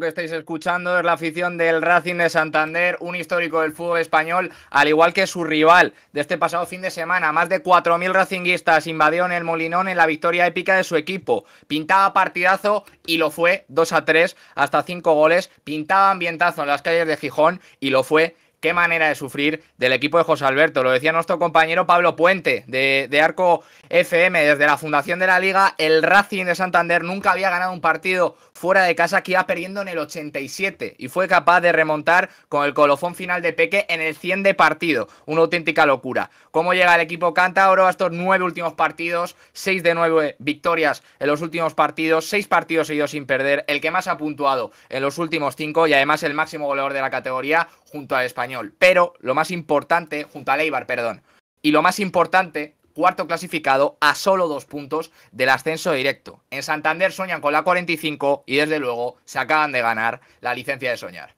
que estáis escuchando es la afición del Racing de Santander, un histórico del fútbol español, al igual que su rival de este pasado fin de semana. Más de 4.000 racinguistas invadieron el Molinón en la victoria épica de su equipo. Pintaba partidazo y lo fue 2 a 3, hasta 5 goles. Pintaba ambientazo en las calles de Gijón y lo fue qué manera de sufrir del equipo de José Alberto. Lo decía nuestro compañero Pablo Puente de, Arco FM. Desde la fundación de la liga, el Racing de Santander nunca había ganado un partido fuera de casa que iba perdiendo en el 87 y fue capaz de remontar con el colofón final de Peque en el 100 de partido. Una auténtica locura. ¿Cómo llega el equipo Oro a estos nueve últimos partidos? Seis de nueve victorias en los últimos partidos, seis partidos seguidos sin perder, el que más ha puntuado en los últimos cinco y además el máximo goleador de la categoría, junto al español. Pero lo más importante, junto al Eibar, perdón. Y lo más importante, cuarto clasificado a solo dos puntos del ascenso directo. En Santander soñan con la 45 y desde luego se acaban de ganar la licencia de soñar.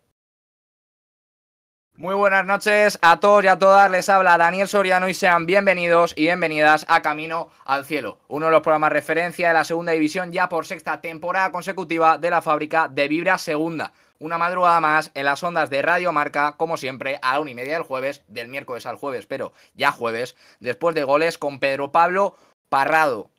Muy buenas noches a todos y a todas. Les habla Daniel Soriano y sean bienvenidos y bienvenidas a Camino al Cielo, uno de los programas referencia de la segunda división ya por sexta temporada consecutiva de la fábrica de Vibra Segunda. Una madrugada más en las ondas de Radio Marca, como siempre, a la una y media del jueves, del miércoles al jueves, pero ya jueves, después de goles con Pedro Pablo Parrado.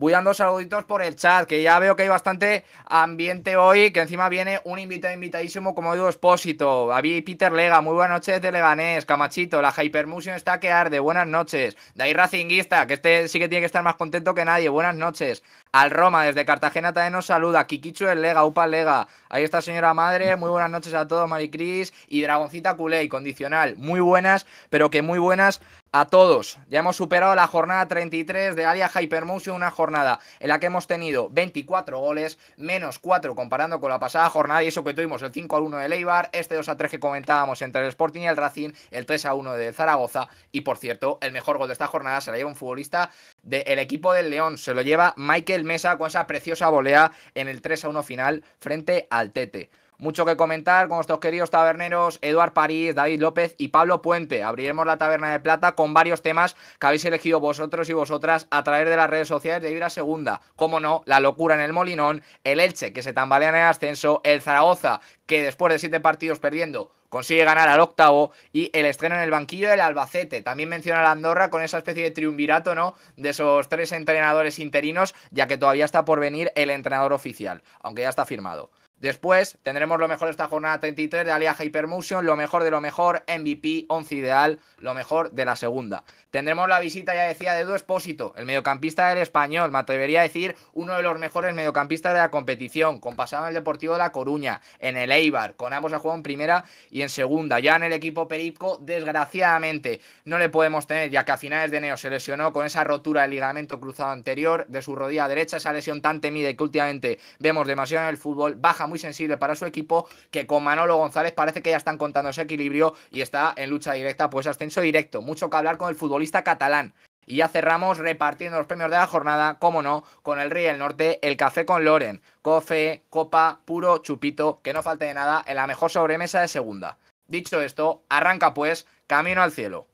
Voy dando saluditos por el chat, que ya veo que hay bastante ambiente hoy, que encima viene un invitado invitadísimo, como digo, expósito. David Peter Lega, muy buenas noches de Leganés, Camachito, la Hypermusion está que arde, buenas noches. ahí Racinguista, que este sí que tiene que estar más contento que nadie, buenas noches. Al Roma, desde Cartagena también nos saluda. Kikichu el Lega, Upa Lega. Ahí está señora madre, muy buenas noches a todos, Maricris. Y Dragoncita Culé, condicional, muy buenas, pero que muy buenas a todos. Ya hemos superado la jornada 33 de Alia Hypermotion, una jornada en la que hemos tenido 24 goles, menos 4 comparando con la pasada jornada, y eso que tuvimos el 5 a 1 de Leibar, este 2 a 3 que comentábamos entre el Sporting y el Racing, el 3 a 1 de Zaragoza, y por cierto, el mejor gol de esta jornada se lo lleva un futbolista del equipo del León, se lo lleva Michael Mesa con esa preciosa volea en el 3 a 1 final frente al Tete. Mucho que comentar con nuestros queridos taberneros Eduard París, David López y Pablo Puente. Abriremos la taberna de plata con varios temas que habéis elegido vosotros y vosotras a través de las redes sociales de Ibra Segunda. Como no, la locura en el Molinón, el Elche que se tambalea en el ascenso, el Zaragoza que después de siete partidos perdiendo consigue ganar al octavo y el estreno en el banquillo del Albacete. También menciona la Andorra con esa especie de triunvirato, ¿no? De esos tres entrenadores interinos, ya que todavía está por venir el entrenador oficial, aunque ya está firmado. Después tendremos lo mejor de esta jornada 33 de Alia Hypermotion, lo mejor de lo mejor, MVP, 11 ideal, lo mejor de la segunda. Tendremos la visita, ya decía, de Edu Espósito, el mediocampista del español, me atrevería a decir uno de los mejores mediocampistas de la competición, con pasado en el Deportivo de La Coruña, en el Eibar, con ambos ha juego en primera y en segunda. Ya en el equipo Perico, desgraciadamente, no le podemos tener, ya que a finales de enero se lesionó con esa rotura del ligamento cruzado anterior de su rodilla derecha, esa lesión tan temida y que últimamente vemos demasiado en el fútbol, baja muy sensible para su equipo, que con Manolo González parece que ya están contando ese equilibrio y está en lucha directa, pues ascenso directo. Mucho que hablar con el futbolista catalán. Y ya cerramos repartiendo los premios de la jornada, como no, con el Rey del Norte, el café con Loren, cofe, copa, puro chupito, que no falte de nada en la mejor sobremesa de segunda. Dicho esto, arranca pues, camino al cielo.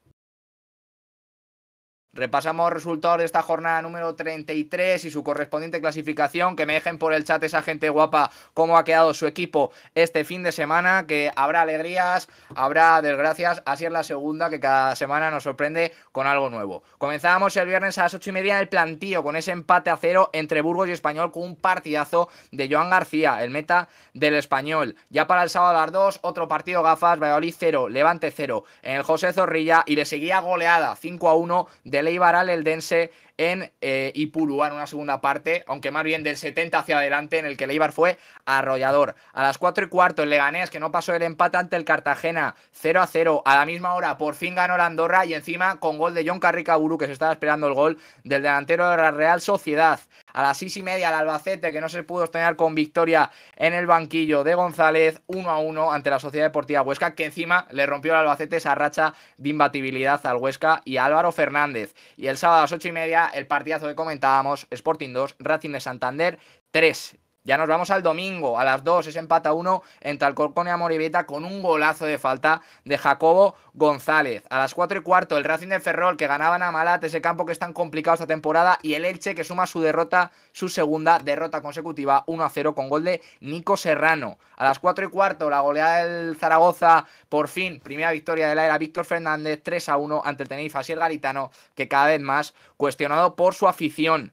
Repasamos resultados de esta jornada número 33 y su correspondiente clasificación. Que me dejen por el chat esa gente guapa cómo ha quedado su equipo este fin de semana. Que habrá alegrías, habrá desgracias. Así es la segunda que cada semana nos sorprende con algo nuevo. Comenzábamos el viernes a las 8 y media en el plantío con ese empate a cero entre Burgos y Español con un partidazo de Joan García, el meta del Español. Ya para el sábado a las 2, otro partido gafas, Valladolid 0, Levante 0 en el José Zorrilla y le seguía goleada 5 a 1 del Baral el dense en eh, en una segunda parte, aunque más bien del 70 hacia adelante, en el que Leibar fue arrollador. A las 4 y cuarto, el Leganés, que no pasó el empate ante el Cartagena, 0 a 0. A la misma hora, por fin ganó la Andorra y encima con gol de John Carricaburu, que se estaba esperando el gol del delantero de la Real Sociedad. A las 6 y media, el Albacete, que no se pudo obtener con victoria en el banquillo de González, 1 a 1 ante la Sociedad Deportiva Huesca, que encima le rompió el Albacete esa racha de imbatibilidad al Huesca y Álvaro Fernández. Y el sábado a las 8 y media, el partidazo que comentábamos, Sporting 2, Racing de Santander 3. Ya nos vamos al domingo, a las 2, es empata 1 entre Alcorcón y Amoribeta con un golazo de falta de Jacobo González. A las 4 y cuarto, el Racing de Ferrol que ganaban a Malat, ese campo que es tan complicado esta temporada, y el Elche que suma su derrota, su segunda derrota consecutiva 1-0 con gol de Nico Serrano. A las 4 y cuarto, la goleada del Zaragoza, por fin, primera victoria de la era Víctor Fernández, 3-1 ante el Tenerife y Garitano, que cada vez más cuestionado por su afición.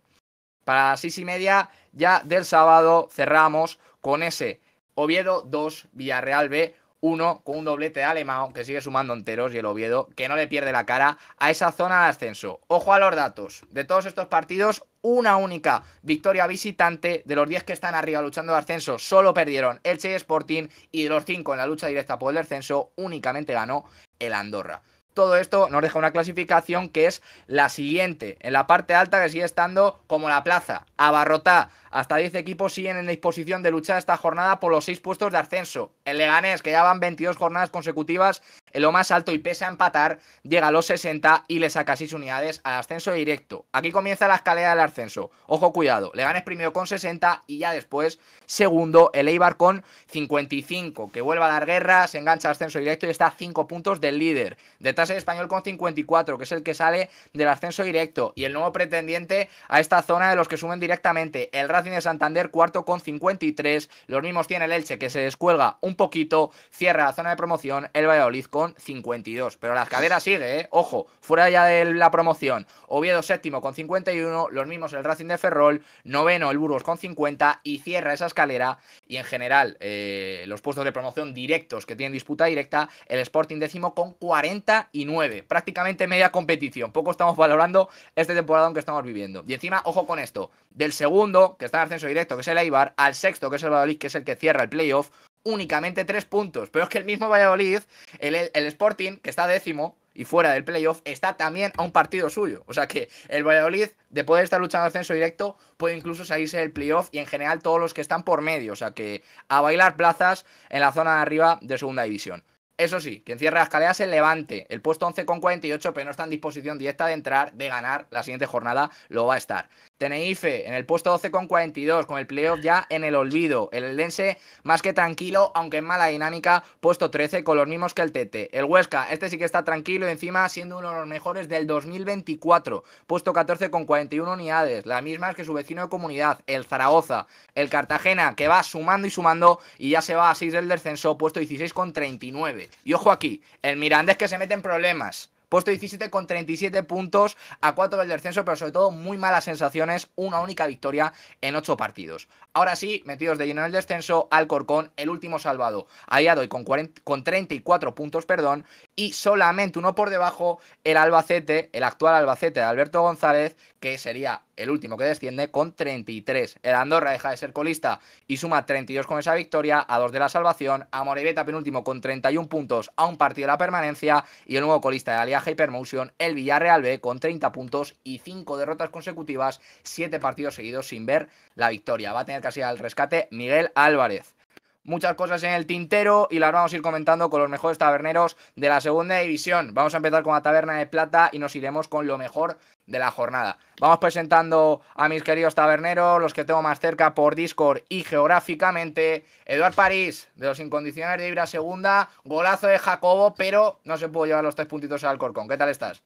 Para las 6 y media, ya del sábado cerramos con ese Oviedo 2, Villarreal B 1 con un doblete de Alemán que sigue sumando enteros y el Oviedo que no le pierde la cara a esa zona de ascenso. Ojo a los datos. De todos estos partidos, una única victoria visitante. De los 10 que están arriba luchando de ascenso, solo perdieron el Che Sporting y de los 5 en la lucha directa por el descenso, únicamente ganó el Andorra. Todo esto nos deja una clasificación que es la siguiente, en la parte alta que sigue estando como la plaza, abarrotada. Hasta 10 equipos siguen en disposición de luchar esta jornada por los 6 puestos de ascenso. El Leganés, que ya van 22 jornadas consecutivas en lo más alto y pese a empatar, llega a los 60 y le saca 6 unidades al ascenso directo. Aquí comienza la escalera del ascenso. Ojo, cuidado. Leganés primero con 60 y ya después segundo el Eibar con 55, que vuelve a dar guerra, se engancha al ascenso directo y está a 5 puntos del líder. Detrás el español con 54, que es el que sale del ascenso directo y el nuevo pretendiente a esta zona de los que suben directamente, el Raz de Santander, cuarto con 53. Los mismos tiene el Elche, que se descuelga un poquito, cierra la zona de promoción, el Valladolid con 52. Pero la escalera sigue, ¿eh? ojo, fuera ya de la promoción. Oviedo séptimo con 51, los mismos el Racing de Ferrol, noveno el Burgos con 50 y cierra esa escalera. Y en general, eh, los puestos de promoción directos que tienen disputa directa, el Sporting décimo con 49. Prácticamente media competición. Poco estamos valorando este temporada que estamos viviendo. Y encima, ojo con esto, del segundo, que está ascenso directo, que es el Eibar, al sexto, que es el Valladolid, que es el que cierra el playoff, únicamente tres puntos. Pero es que el mismo Valladolid, el, Sporting, que está décimo y fuera del playoff, está también a un partido suyo. O sea que el Valladolid, de poder estar luchando ascenso directo, puede incluso salirse del playoff y en general todos los que están por medio. O sea que a bailar plazas en la zona de arriba de segunda división. Eso sí, quien cierra las escaleras se Levante, el puesto 11 con 48, pero no está en disposición directa de entrar, de ganar la siguiente jornada, lo va a estar. Tenerife en el puesto 12 con 42, con el playoff ya en el olvido. El Eldense más que tranquilo, aunque en mala dinámica, puesto 13 con los mismos que el Tete. El Huesca, este sí que está tranquilo, encima siendo uno de los mejores del 2024, puesto 14 con 41 unidades, la misma que su vecino de comunidad, el Zaragoza. El Cartagena, que va sumando y sumando y ya se va a 6 del descenso, puesto 16 con 39. Y ojo aquí, el Mirandés que se mete en problemas. Puesto 17 con 37 puntos a 4 del descenso, pero sobre todo muy malas sensaciones, una única victoria en 8 partidos. Ahora sí, metidos de lleno en el descenso, Alcorcón, el último salvado aliado y con, con 34 puntos, perdón, y solamente uno por debajo el Albacete, el actual Albacete de Alberto González, que sería el último que desciende con 33. El Andorra deja de ser colista y suma 32 con esa victoria, a dos de la salvación, a Moreveta penúltimo con 31 puntos a un partido de la permanencia y el nuevo colista de Aliaja Hypermotion, el Villarreal B con 30 puntos y 5 derrotas consecutivas, 7 partidos seguidos sin ver la victoria. Va a tener casi al rescate Miguel Álvarez muchas cosas en el tintero y las vamos a ir comentando con los mejores taberneros de la segunda división. Vamos a empezar con la taberna de plata y nos iremos con lo mejor de la jornada. Vamos presentando a mis queridos taberneros, los que tengo más cerca por Discord y geográficamente. Eduard París, de los incondicionales de Ibra Segunda, golazo de Jacobo, pero no se puede llevar los tres puntitos al Corcón. ¿Qué tal estás?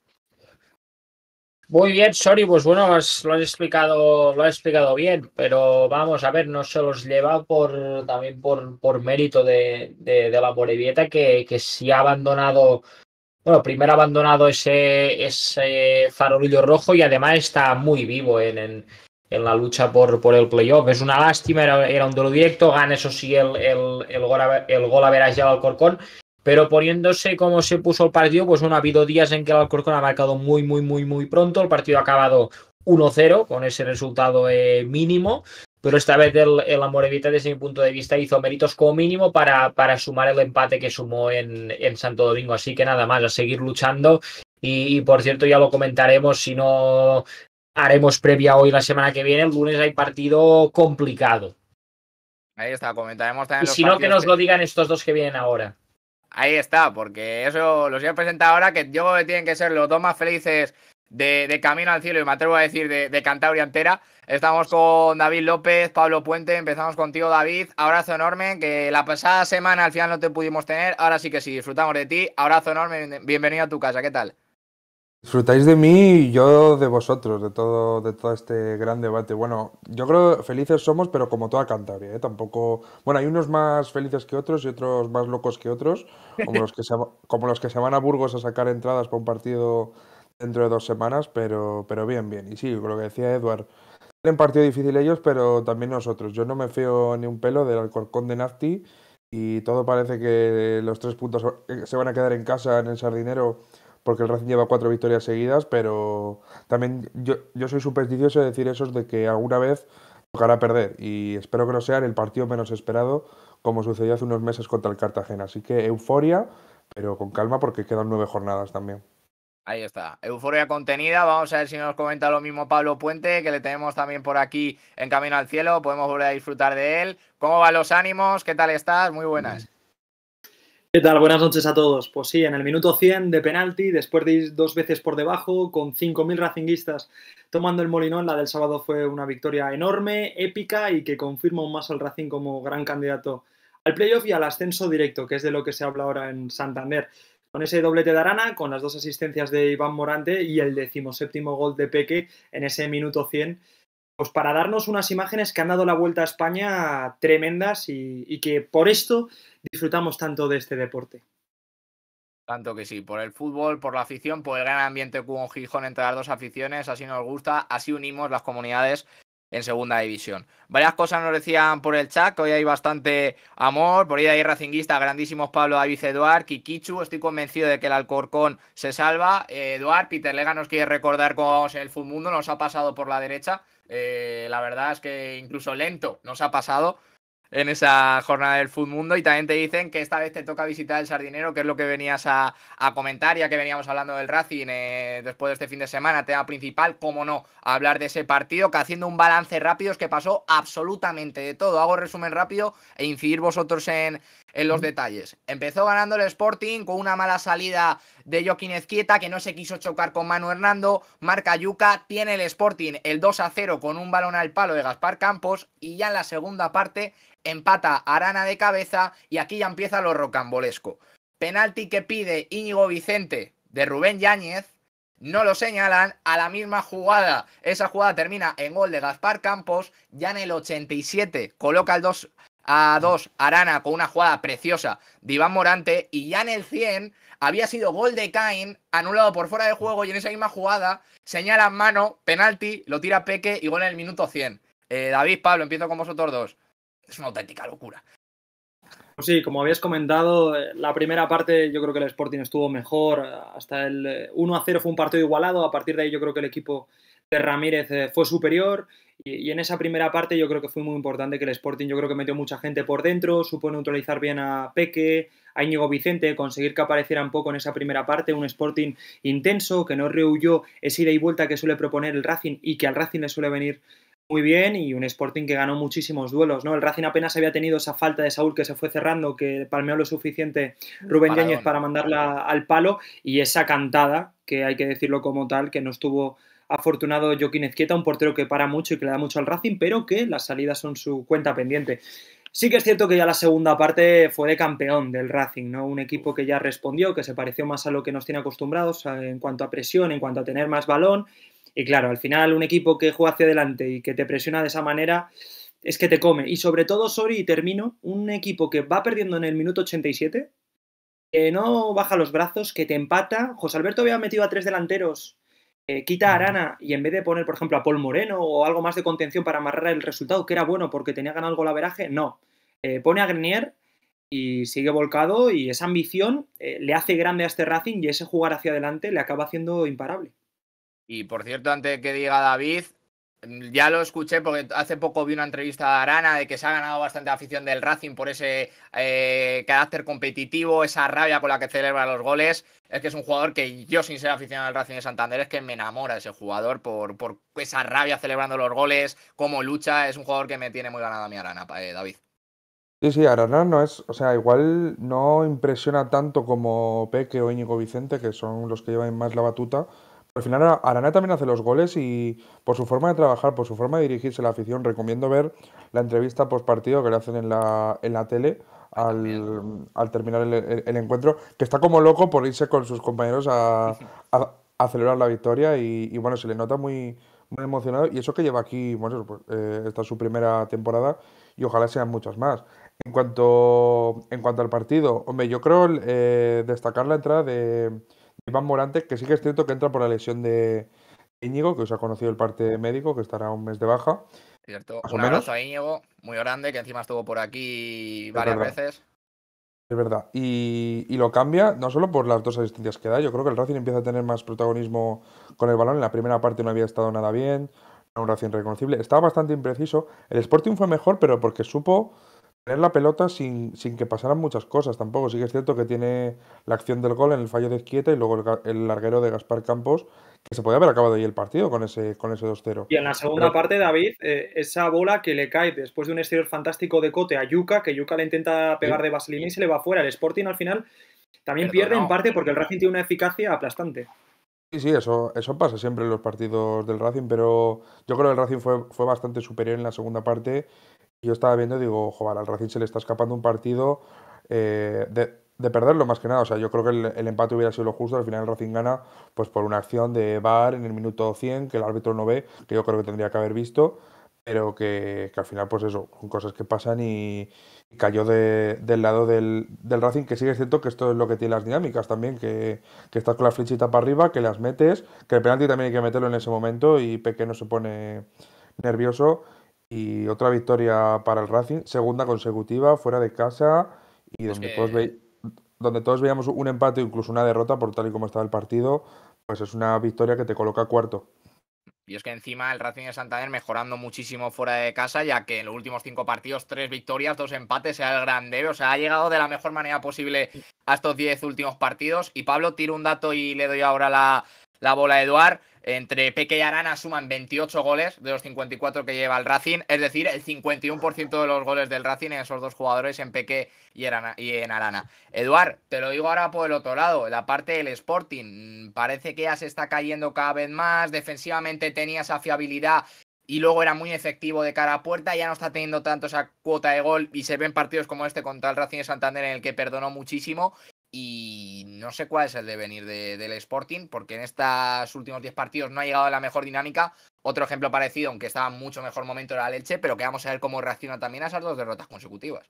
Muy bien, sorry, pues bueno, lo has explicado, lo has explicado bien, pero vamos a ver, no se los lleva por también por, por mérito de, de, la Morevieta que, que sí ha abandonado, bueno, primero ha abandonado ese, ese farolillo rojo y además está muy vivo en, en, la lucha por, por el playoff. Es una lástima, era, un duelo directo, gana eso sí el, el, el gol, el gol a al Corcón pero poniéndose como se puso el partido, pues bueno, ha habido días en que el Alcorcón ha marcado muy, muy, muy, muy pronto. El partido ha acabado 1-0 con ese resultado eh, mínimo. Pero esta vez el, el Amorevita, desde mi punto de vista, hizo méritos como mínimo para, para sumar el empate que sumó en, Santo Domingo. Así que nada más, a seguir luchando. y, por cierto, ya lo comentaremos, si no haremos previa hoy la semana que viene. El lunes hay partido complicado. Ahí está, comentaremos también. Y si no, que nos lo digan estos dos que vienen ahora. Ahí está, porque eso los voy a presentar ahora, que yo creo que tienen que ser los dos más felices de, Camino al Cielo, y me atrevo a decir de, de, Cantabria entera. Estamos con David López, Pablo Puente, empezamos contigo David, abrazo enorme, que la pasada semana al final no te pudimos tener, ahora sí que sí, disfrutamos de ti, abrazo enorme, bienvenido a tu casa, ¿qué tal? Disfrutáis de mí y yo de vosotros, de todo, de todo este gran debate. Bueno, yo creo felices somos, pero como toda Cantabria, ¿eh? tampoco. Bueno, hay unos más felices que otros y otros más locos que otros, como los que se, como los que se van a Burgos a sacar entradas para un partido dentro de dos semanas, pero, pero bien, bien. Y sí, lo que decía Eduard, tienen partido difícil ellos, pero también nosotros. Yo no me fío ni un pelo del Alcorcón de Nafti y todo parece que los tres puntos se van a quedar en casa en el Sardinero porque el Racing lleva cuatro victorias seguidas, pero también yo, soy supersticioso de decir eso, de que alguna vez tocará perder y espero que no sea el partido menos esperado como sucedió hace unos meses contra el Cartagena. Así que euforia, pero con calma porque quedan nueve jornadas también. Ahí está, euforia contenida. Vamos a ver si nos comenta lo mismo Pablo Puente, que le tenemos también por aquí en Camino al Cielo. Podemos volver a disfrutar de él. ¿Cómo van los ánimos? ¿Qué tal estás? Muy buenas. ¿Qué tal? Buenas noches a todos. Pues sí, en el minuto 100 de penalti, después de ir dos veces por debajo, con 5.000 racinguistas tomando el molinón, la del sábado fue una victoria enorme, épica y que confirma aún más al Racing como gran candidato al playoff y al ascenso directo, que es de lo que se habla ahora en Santander. Con ese doblete de Arana, con las dos asistencias de Iván Morante y el decimoséptimo gol de Peque en ese minuto 100 pues para darnos unas imágenes que han dado la vuelta a España tremendas y, y, que por esto disfrutamos tanto de este deporte. Tanto que sí, por el fútbol, por la afición, por el gran ambiente con Gijón entre las dos aficiones, así nos gusta, así unimos las comunidades en segunda división. Varias cosas nos decían por el chat, que hoy hay bastante amor, por ahí hay racinguistas grandísimos Pablo David Eduard, Kikichu, estoy convencido de que el Alcorcón se salva. Eduardo eh, Eduard, Peter Lega nos quiere recordar cómo vamos en el fútbol mundo, nos ha pasado por la derecha, eh, la verdad es que incluso lento nos ha pasado, en esa jornada del fútbol Mundo y también te dicen que esta vez te toca visitar el Sardinero, que es lo que venías a, comentar, ya que veníamos hablando del Racing eh, después de este fin de semana, tema principal, cómo no, hablar de ese partido, que haciendo un balance rápido es que pasó absolutamente de todo. Hago resumen rápido e incidir vosotros en, en los detalles. Empezó ganando el Sporting con una mala salida de Joaquín Ezquieta, que no se quiso chocar con Manu Hernando. Marca Yuca, tiene el Sporting el 2 a 0 con un balón al palo de Gaspar Campos. Y ya en la segunda parte empata Arana de cabeza. Y aquí ya empieza lo rocambolesco. Penalti que pide Íñigo Vicente de Rubén Yáñez. No lo señalan a la misma jugada. Esa jugada termina en gol de Gaspar Campos. Ya en el 87 coloca el 2 a 2, Arana con una jugada preciosa de Iván Morante y ya en el 100 había sido gol de Cain, anulado por fuera de juego y en esa misma jugada señala mano, penalti, lo tira Peque y gol en el minuto 100. Eh, David, Pablo, empiezo con vosotros dos. Es una auténtica locura. Pues sí, como habías comentado, eh, la primera parte yo creo que el Sporting estuvo mejor, eh, hasta el 1 a 0 fue un partido igualado, a partir de ahí yo creo que el equipo Ramírez eh, fue superior y, en esa primera parte yo creo que fue muy importante que el Sporting yo creo que metió mucha gente por dentro, supo neutralizar bien a Peque, a Íñigo Vicente, conseguir que apareciera un poco en esa primera parte, un Sporting intenso, que no rehuyó esa ida y vuelta que suele proponer el Racing y que al Racing le suele venir muy bien y un Sporting que ganó muchísimos duelos, ¿no? El Racing apenas había tenido esa falta de Saúl que se fue cerrando, que palmeó lo suficiente Rubén Yáñez para mandarla al palo y esa cantada, que hay que decirlo como tal, que no estuvo afortunado Joaquín Ezquieta, un portero que para mucho y que le da mucho al Racing, pero que las salidas son su cuenta pendiente. Sí que es cierto que ya la segunda parte fue de campeón del Racing, ¿no? Un equipo que ya respondió, que se pareció más a lo que nos tiene acostumbrados en cuanto a presión, en cuanto a tener más balón. Y claro, al final un equipo que juega hacia adelante y que te presiona de esa manera es que te come. Y sobre todo, Sori, y termino, un equipo que va perdiendo en el minuto 87, que no baja los brazos, que te empata. José Alberto había metido a tres delanteros eh, quita a Arana y en vez de poner, por ejemplo, a Paul Moreno o algo más de contención para amarrar el resultado, que era bueno porque tenía ganado el golaveraje, no. Eh, pone a Grenier y sigue volcado y esa ambición eh, le hace grande a este Racing y ese jugar hacia adelante le acaba haciendo imparable. Y por cierto, antes que diga David, ya lo escuché porque hace poco vi una entrevista a Arana de que se ha ganado bastante afición del Racing por ese eh, carácter competitivo, esa rabia con la que celebra los goles. Es que es un jugador que yo, sin ser aficionado al Racing de Santander, es que me enamora ese jugador por, por esa rabia celebrando los goles, cómo lucha. Es un jugador que me tiene muy ganado a mi Arana, eh, David. Sí, sí, Arana no es, o sea, igual no impresiona tanto como Peque o Íñigo Vicente, que son los que llevan más la batuta al final Arana también hace los goles y por su forma de trabajar, por su forma de dirigirse a la afición, recomiendo ver la entrevista post partido que le hacen en la, en la tele al, terminar el, encuentro, que está como loco por irse con sus compañeros a, acelerar celebrar la victoria y, bueno, se le nota muy, emocionado y eso que lleva aquí, bueno, pues, eh, esta es su primera temporada y ojalá sean muchas más. En cuanto, en cuanto al partido, hombre, yo creo eh, destacar la entrada de Iván Morante, que sí que es cierto que entra por la lesión de Íñigo, que os ha conocido el parte médico, que estará un mes de baja. Cierto. un o abrazo a Íñigo, muy grande, que encima estuvo por aquí varias veces. Es verdad. Y, lo cambia no solo por las dos asistencias que da, yo creo que el Racing empieza a tener más protagonismo con el balón. En la primera parte no había estado nada bien, era un Racing reconocible. Estaba bastante impreciso. El Sporting fue mejor, pero porque supo tener la pelota sin, que pasaran muchas cosas tampoco. Sí que es cierto que tiene la acción del gol en el fallo de Esquieta y luego el, larguero de Gaspar Campos, que se podía haber acabado ahí el partido con ese, con ese 2-0. Y en la segunda parte, David, eh, esa bola que le cae después de un exterior fantástico de Cote a Yuka, que Yuka le intenta pegar de vaselina y se le va fuera. El Sporting al final también pierde en parte porque el Racing tiene una eficacia aplastante. Sí, sí, eso, eso pasa siempre en los partidos del Racing, pero yo creo que el Racing fue, fue bastante superior en la segunda parte yo estaba viendo y digo, joder, al Racing se le está escapando un partido eh, de, perderlo más que nada. O sea, yo creo que el, empate hubiera sido lo justo. Al final el Racing gana pues, por una acción de VAR en el minuto 100 que el árbitro no ve, que yo creo que tendría que haber visto, pero que, al final, pues eso, son cosas que pasan y, cayó del lado del, Racing, que sigue cierto que esto es lo que tiene las dinámicas también, que, que estás con la flechita para arriba, que las metes, que el penalti también hay que meterlo en ese momento y Peque no se pone nervioso y otra victoria para el Racing, segunda consecutiva, fuera de casa y donde, todos donde todos veíamos un empate, incluso una derrota por tal y como estaba el partido, pues es una victoria que te coloca cuarto. Y es que encima el Racing de Santander mejorando muchísimo fuera de casa, ya que en los últimos cinco partidos, tres victorias, dos empates, sea el grande. O sea, ha llegado de la mejor manera posible a estos diez últimos partidos. Y Pablo, tiro un dato y le doy ahora la, la bola a Eduard. Entre Peque y Arana suman 28 goles de los 54 que lleva el Racing, es decir, el 51% de los goles del Racing en esos dos jugadores, en Peque y, en Arana. Eduard, te lo digo ahora por el otro lado, la parte del Sporting, parece que ya se está cayendo cada vez más, defensivamente tenía esa fiabilidad y luego era muy efectivo de cara a puerta, ya no está teniendo tanto esa cuota de gol y se ven partidos como este contra el Racing de Santander en el que perdonó muchísimo y no sé cuál es el devenir del Sporting, porque en estos últimos 10 partidos no ha llegado a la mejor dinámica. Otro ejemplo parecido, aunque estaba en mucho mejor momento, era Leche, pero que vamos a ver cómo reacciona también a esas dos derrotas consecutivas.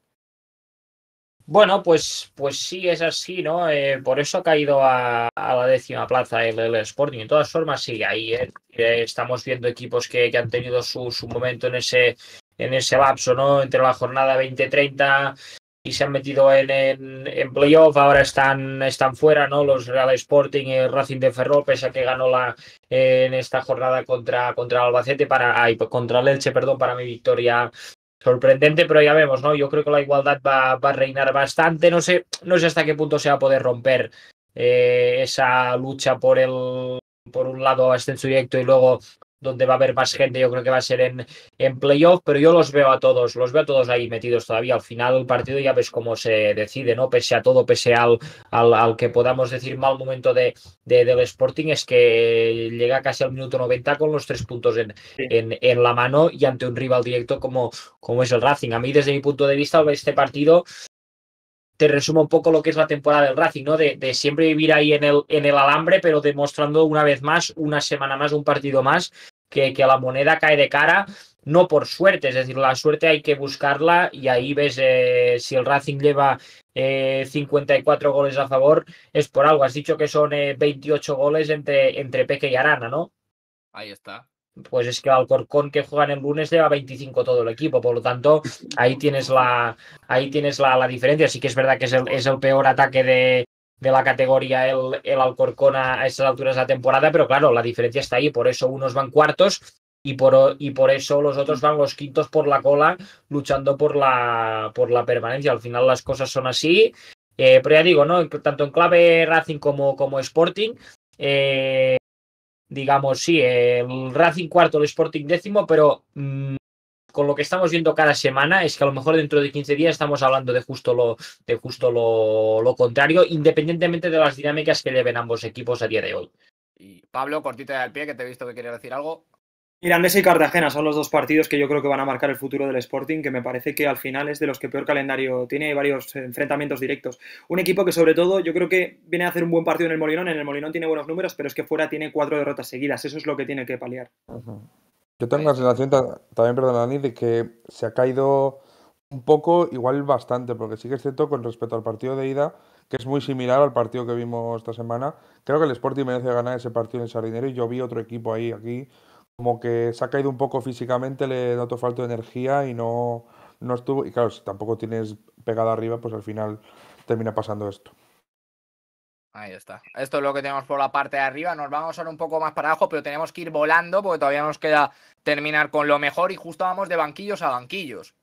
Bueno, pues, pues sí, es así, ¿no? Eh, por eso ha caído a, la décima plaza el, Sporting. De todas formas, sí, ahí eh, eh, estamos viendo equipos que, han tenido su, su momento en ese, en ese lapso, ¿no? Entre la jornada 20-30 y se han metido en, en, playoff, ahora están, están fuera, ¿no? Los Real Sporting y el Racing de Ferrol, pese a que ganó la, en esta jornada contra, contra Albacete, para, contra el Elche, perdón, para mi victoria sorprendente, pero ya vemos, ¿no? Yo creo que la igualdad va, va a reinar bastante, no sé, no sé hasta qué punto se va a poder romper eh, esa lucha por el, por un lado a este sujeto y luego donde va a haber más gente, yo creo que va a ser en, en playoff, pero yo los veo a todos, los veo a todos ahí metidos todavía. Al final del partido ya ves cómo se decide, ¿no? Pese a todo, pese al, al, que podamos decir mal momento de, del Sporting, es que llega casi al minuto 90 con los tres puntos en, en, la mano y ante un rival directo como, como es el Racing. A mí, desde mi punto de vista, este partido te resumo un poco lo que es la temporada del Racing, ¿no? De, siempre vivir ahí en el, en el alambre, pero demostrando una vez más, una semana más, un partido más, que, que la moneda cae de cara, no por suerte, es decir, la suerte hay que buscarla y ahí ves eh, si el Racing lleva 54 eh, goles a favor, es por algo. Has dicho que son 28 eh, goles entre, entre Peque y Arana, ¿no? Ahí está pues es que el Alcorcón que juegan el lunes lleva 25 todo el equipo, por lo tanto, ahí tienes la, ahí tienes la, diferencia. Sí que es verdad que es el, peor ataque de, la categoría el, el Alcorcón a, estas alturas de la temporada, pero claro, la diferencia está ahí, por eso unos van cuartos y por, y por eso los otros van los quintos por la cola, luchando por la, por la permanencia. Al final las cosas son así, eh, pero ya digo, ¿no? Tanto en clave Racing como, como Sporting. Eh, digamos, sí, el Racing cuarto, el Sporting décimo, pero mm, con lo que estamos viendo cada semana es que a lo mejor dentro de 15 días estamos hablando de justo lo, de justo lo, contrario, independientemente de las dinámicas que lleven ambos equipos a día de hoy. Y Pablo, cortita al pie, que te he visto que quería decir algo. Mirandés y Cartagena son los dos partidos que yo creo que van a marcar el futuro del Sporting, que me parece que al final es de los que peor calendario tiene, hay varios enfrentamientos directos. Un equipo que sobre todo yo creo que viene a hacer un buen partido en el Molinón, en el Molinón tiene buenos números, pero es que fuera tiene cuatro derrotas seguidas, eso es lo que tiene que paliar. Yo tengo la sensación también, perdón, Dani, de que se ha caído un poco, igual bastante, porque sí que es cierto con respecto al partido de ida, que es muy similar al partido que vimos esta semana. Creo que el Sporting merece ganar ese partido en el y yo vi otro equipo ahí, aquí, como que se ha caído un poco físicamente, le noto falta de energía y no, no estuvo. Y claro, si tampoco tienes pegada arriba, pues al final termina pasando esto. Ahí está. Esto es lo que tenemos por la parte de arriba. Nos vamos a ahora un poco más para abajo, pero tenemos que ir volando porque todavía nos queda terminar con lo mejor y justo vamos de banquillos a banquillos.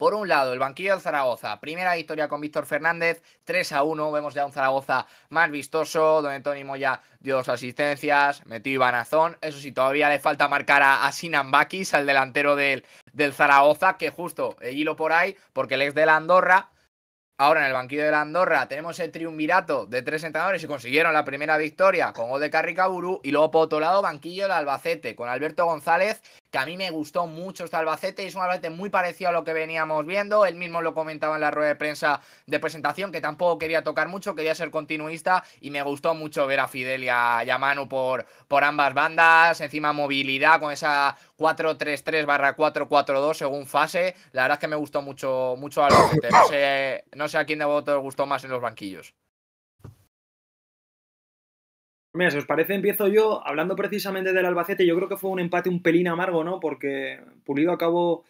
Por un lado, el banquillo del Zaragoza, primera victoria con Víctor Fernández, 3 a 1. Vemos ya un Zaragoza más vistoso, donde Tony Moya dio dos asistencias, metió Ibanazón. Eso sí, todavía le falta marcar a, a al delantero del, del Zaragoza, que justo el eh, hilo por ahí, porque el ex de la Andorra. Ahora en el banquillo de la Andorra tenemos el triunvirato de tres entrenadores y consiguieron la primera victoria con Ode Carricaburu y luego por otro lado banquillo del Albacete con Alberto González que a mí me gustó mucho este Albacete. Es un Albacete muy parecido a lo que veníamos viendo. Él mismo lo comentaba en la rueda de prensa de presentación, que tampoco quería tocar mucho, quería ser continuista. Y me gustó mucho ver a Fidel y a Yamanu por, por ambas bandas. Encima, movilidad con esa 4-3-3 barra 4-4-2 según fase. La verdad es que me gustó mucho, mucho Albacete. No sé, no sé a quién de vosotros gustó más en los banquillos. Mira, si os parece, empiezo yo hablando precisamente del Albacete. Yo creo que fue un empate un pelín amargo, ¿no? Porque Pulido acabó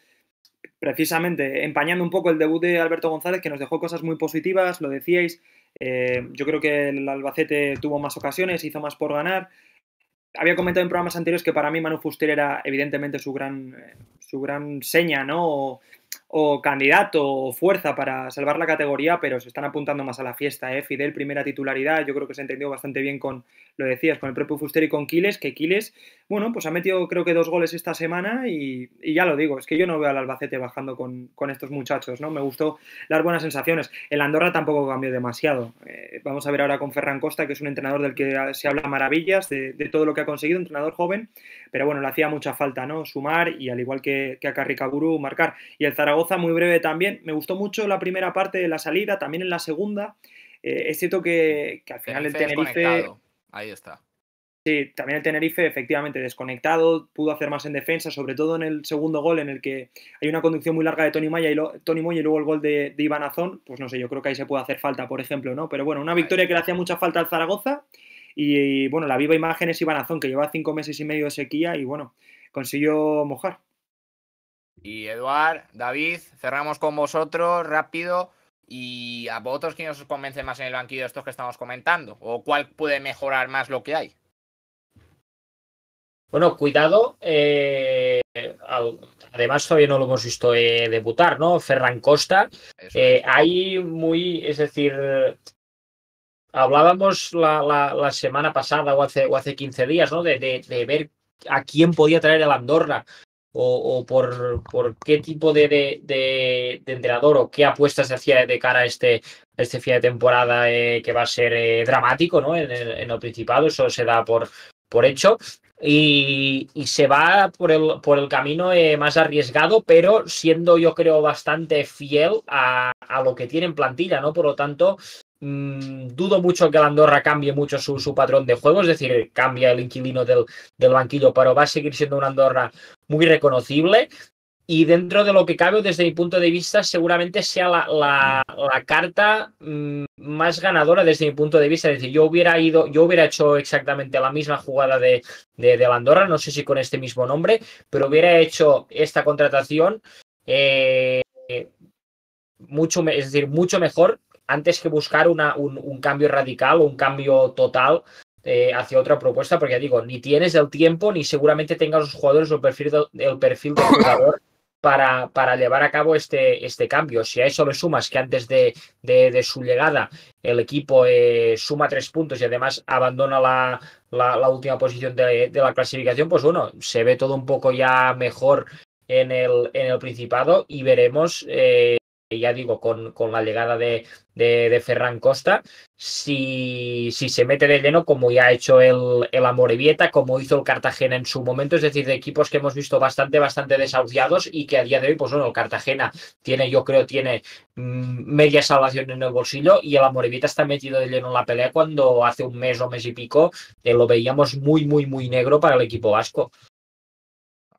precisamente empañando un poco el debut de Alberto González, que nos dejó cosas muy positivas, lo decíais. Eh, yo creo que el Albacete tuvo más ocasiones, hizo más por ganar. Había comentado en programas anteriores que para mí Manu Fuster era evidentemente su gran, eh, su gran seña, ¿no? o candidato o fuerza para salvar la categoría, pero se están apuntando más a la fiesta. ¿eh? Fidel, primera titularidad, yo creo que se entendió bastante bien con, lo decías, con el propio Fuster y con Quiles, que Quiles, bueno, pues ha metido creo que dos goles esta semana y, ya lo digo, es que yo no veo al Albacete bajando con, estos muchachos, ¿no? Me gustó las buenas sensaciones. El Andorra tampoco cambió demasiado. Eh, vamos a ver ahora con Ferran Costa, que es un entrenador del que se habla maravillas de, todo lo que ha conseguido, entrenador joven, pero bueno, le hacía mucha falta, ¿no? Sumar y al igual que, que a Carricaburu, marcar. Y el Zaragoza muy breve también. Me gustó mucho la primera parte de la salida, también en la segunda. Eh, es cierto que, al final el Tenerife. Ahí está. Sí, también el Tenerife, efectivamente, desconectado, pudo hacer más en defensa, sobre todo en el segundo gol, en el que hay una conducción muy larga de Tony, Maya y Tony y luego el gol de, Ibanazón, Pues no sé, yo creo que ahí se puede hacer falta, por ejemplo, ¿no? Pero bueno, una victoria que le hacía mucha falta al Zaragoza. Y, bueno, la viva imagen es que lleva cinco meses y medio de sequía y bueno, consiguió mojar. Y Eduard, David, cerramos con vosotros rápido. ¿Y a vosotros quién os convence más en el banquillo de estos que estamos comentando? ¿O cuál puede mejorar más lo que hay? Bueno, cuidado. Eh, además, todavía no lo hemos visto eh, debutar, ¿no? Ferran Costa. Eh, hay muy, es decir, hablábamos la, semana pasada o hace, o hace 15 días, ¿no? De, de ver a quién podía traer el Andorra o, o por, por, qué tipo de, de, entrenador o qué apuestas se hacía de cara a este, este fin de temporada eh, que va a ser eh, dramático ¿no? en, en, lo principado, eso se da por, por hecho. Y, y se va por el, por el camino eh, más arriesgado, pero siendo yo creo bastante fiel a, a, lo que tienen plantilla, ¿no? Por lo tanto, Mm, dudo mucho que la Andorra cambie mucho su, patrón de juego, es decir, cambia el inquilino del, del banquillo, pero va a seguir siendo una Andorra muy reconocible y dentro de lo que cabe, desde mi punto de vista, seguramente sea la, carta mm, más ganadora desde mi punto de vista. Es decir, yo hubiera ido, yo hubiera hecho exactamente la misma jugada de, de, Andorra, no sé si con este mismo nombre, pero hubiera hecho esta contratación eh, mucho, es decir, mucho mejor antes que buscar una, un, cambio radical o un cambio total eh, hacia otra propuesta, porque ya digo, ni tienes el tiempo ni seguramente tengas los jugadores o el perfil, el perfil del jugador para, llevar a cabo este, este cambio. Si a eso le sumas que antes de, de, su llegada el equipo eh, suma tres puntos y además abandona la, última posición de, la clasificación, pues bueno, se ve todo un poco ya mejor en el, en el Principado y veremos eh, ya digo, con, con la llegada de, de, Ferran Costa, si, si se mete de lleno, como ya ha hecho el, el Amorebieta, como hizo el Cartagena en su momento, es decir, de equipos que hemos visto bastante, bastante desahuciados y que a día de hoy, pues bueno, el Cartagena tiene, yo creo, tiene mm, media salvación en el bolsillo y el Amorebieta está metido de lleno en la pelea cuando hace un mes o mes y pico eh, lo veíamos muy, muy, muy negro para el equipo vasco.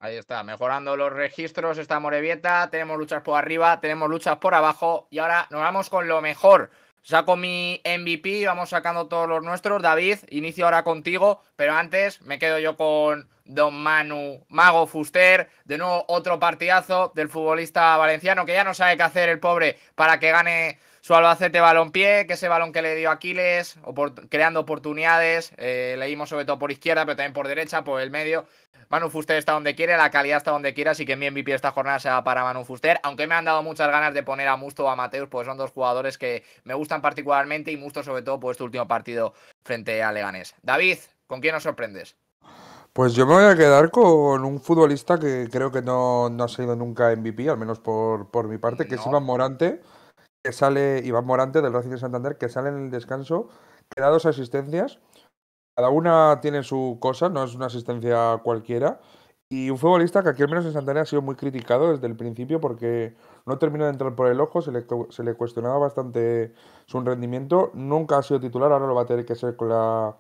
Ahí está, mejorando los registros, está Morevieta, tenemos luchas por arriba, tenemos luchas por abajo y ahora nos vamos con lo mejor. Saco mi MVP, vamos sacando todos los nuestros. David, inicio ahora contigo, pero antes me quedo yo con Don Manu Mago Fuster. De nuevo otro partidazo del futbolista valenciano que ya no sabe qué hacer el pobre para que gane su Albacete balonpié, que ese balón que le dio Aquiles, creando oportunidades, eh, leímos sobre todo por izquierda, pero también por derecha, por el medio, Manu Fuster está donde quiere, la calidad está donde quiera, así que mi MVP esta jornada será para Manu Fuster, aunque me han dado muchas ganas de poner a Musto o a Mateus, pues son dos jugadores que me gustan particularmente y Musto sobre todo por este último partido frente a Leganés. David, ¿con quién nos sorprendes? Pues yo me voy a quedar con un futbolista que creo que no, ha sido nunca en MVP, al menos por, por mi parte, que es Iván Morante, que sale, Iván Morante del Racing de Santander, que sale en el descanso, que da dos asistencias cada una tiene su cosa, no es una asistencia cualquiera. Y un futbolista que aquí al menos en Santander ha sido muy criticado desde el principio porque no terminó de entrar por el ojo, se le, cuestionaba bastante su rendimiento, nunca ha sido titular, ahora lo va a tener que ser con la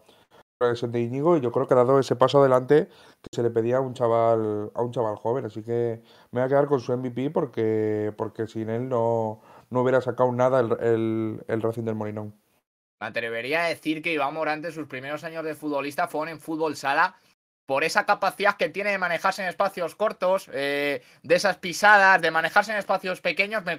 lesión de Íñigo y yo creo que ha dado ese paso adelante que se le pedía a un chaval, a un chaval joven, así que me voy a quedar con su MVP porque, porque sin él no, no hubiera sacado nada el, el Racing del Molinón. Me atrevería a decir que Iván Morante, sus primeros años de futbolista, fueron en fútbol sala por esa capacidad que tiene de manejarse en espacios cortos, eh, de esas pisadas, de manejarse en espacios pequeños, me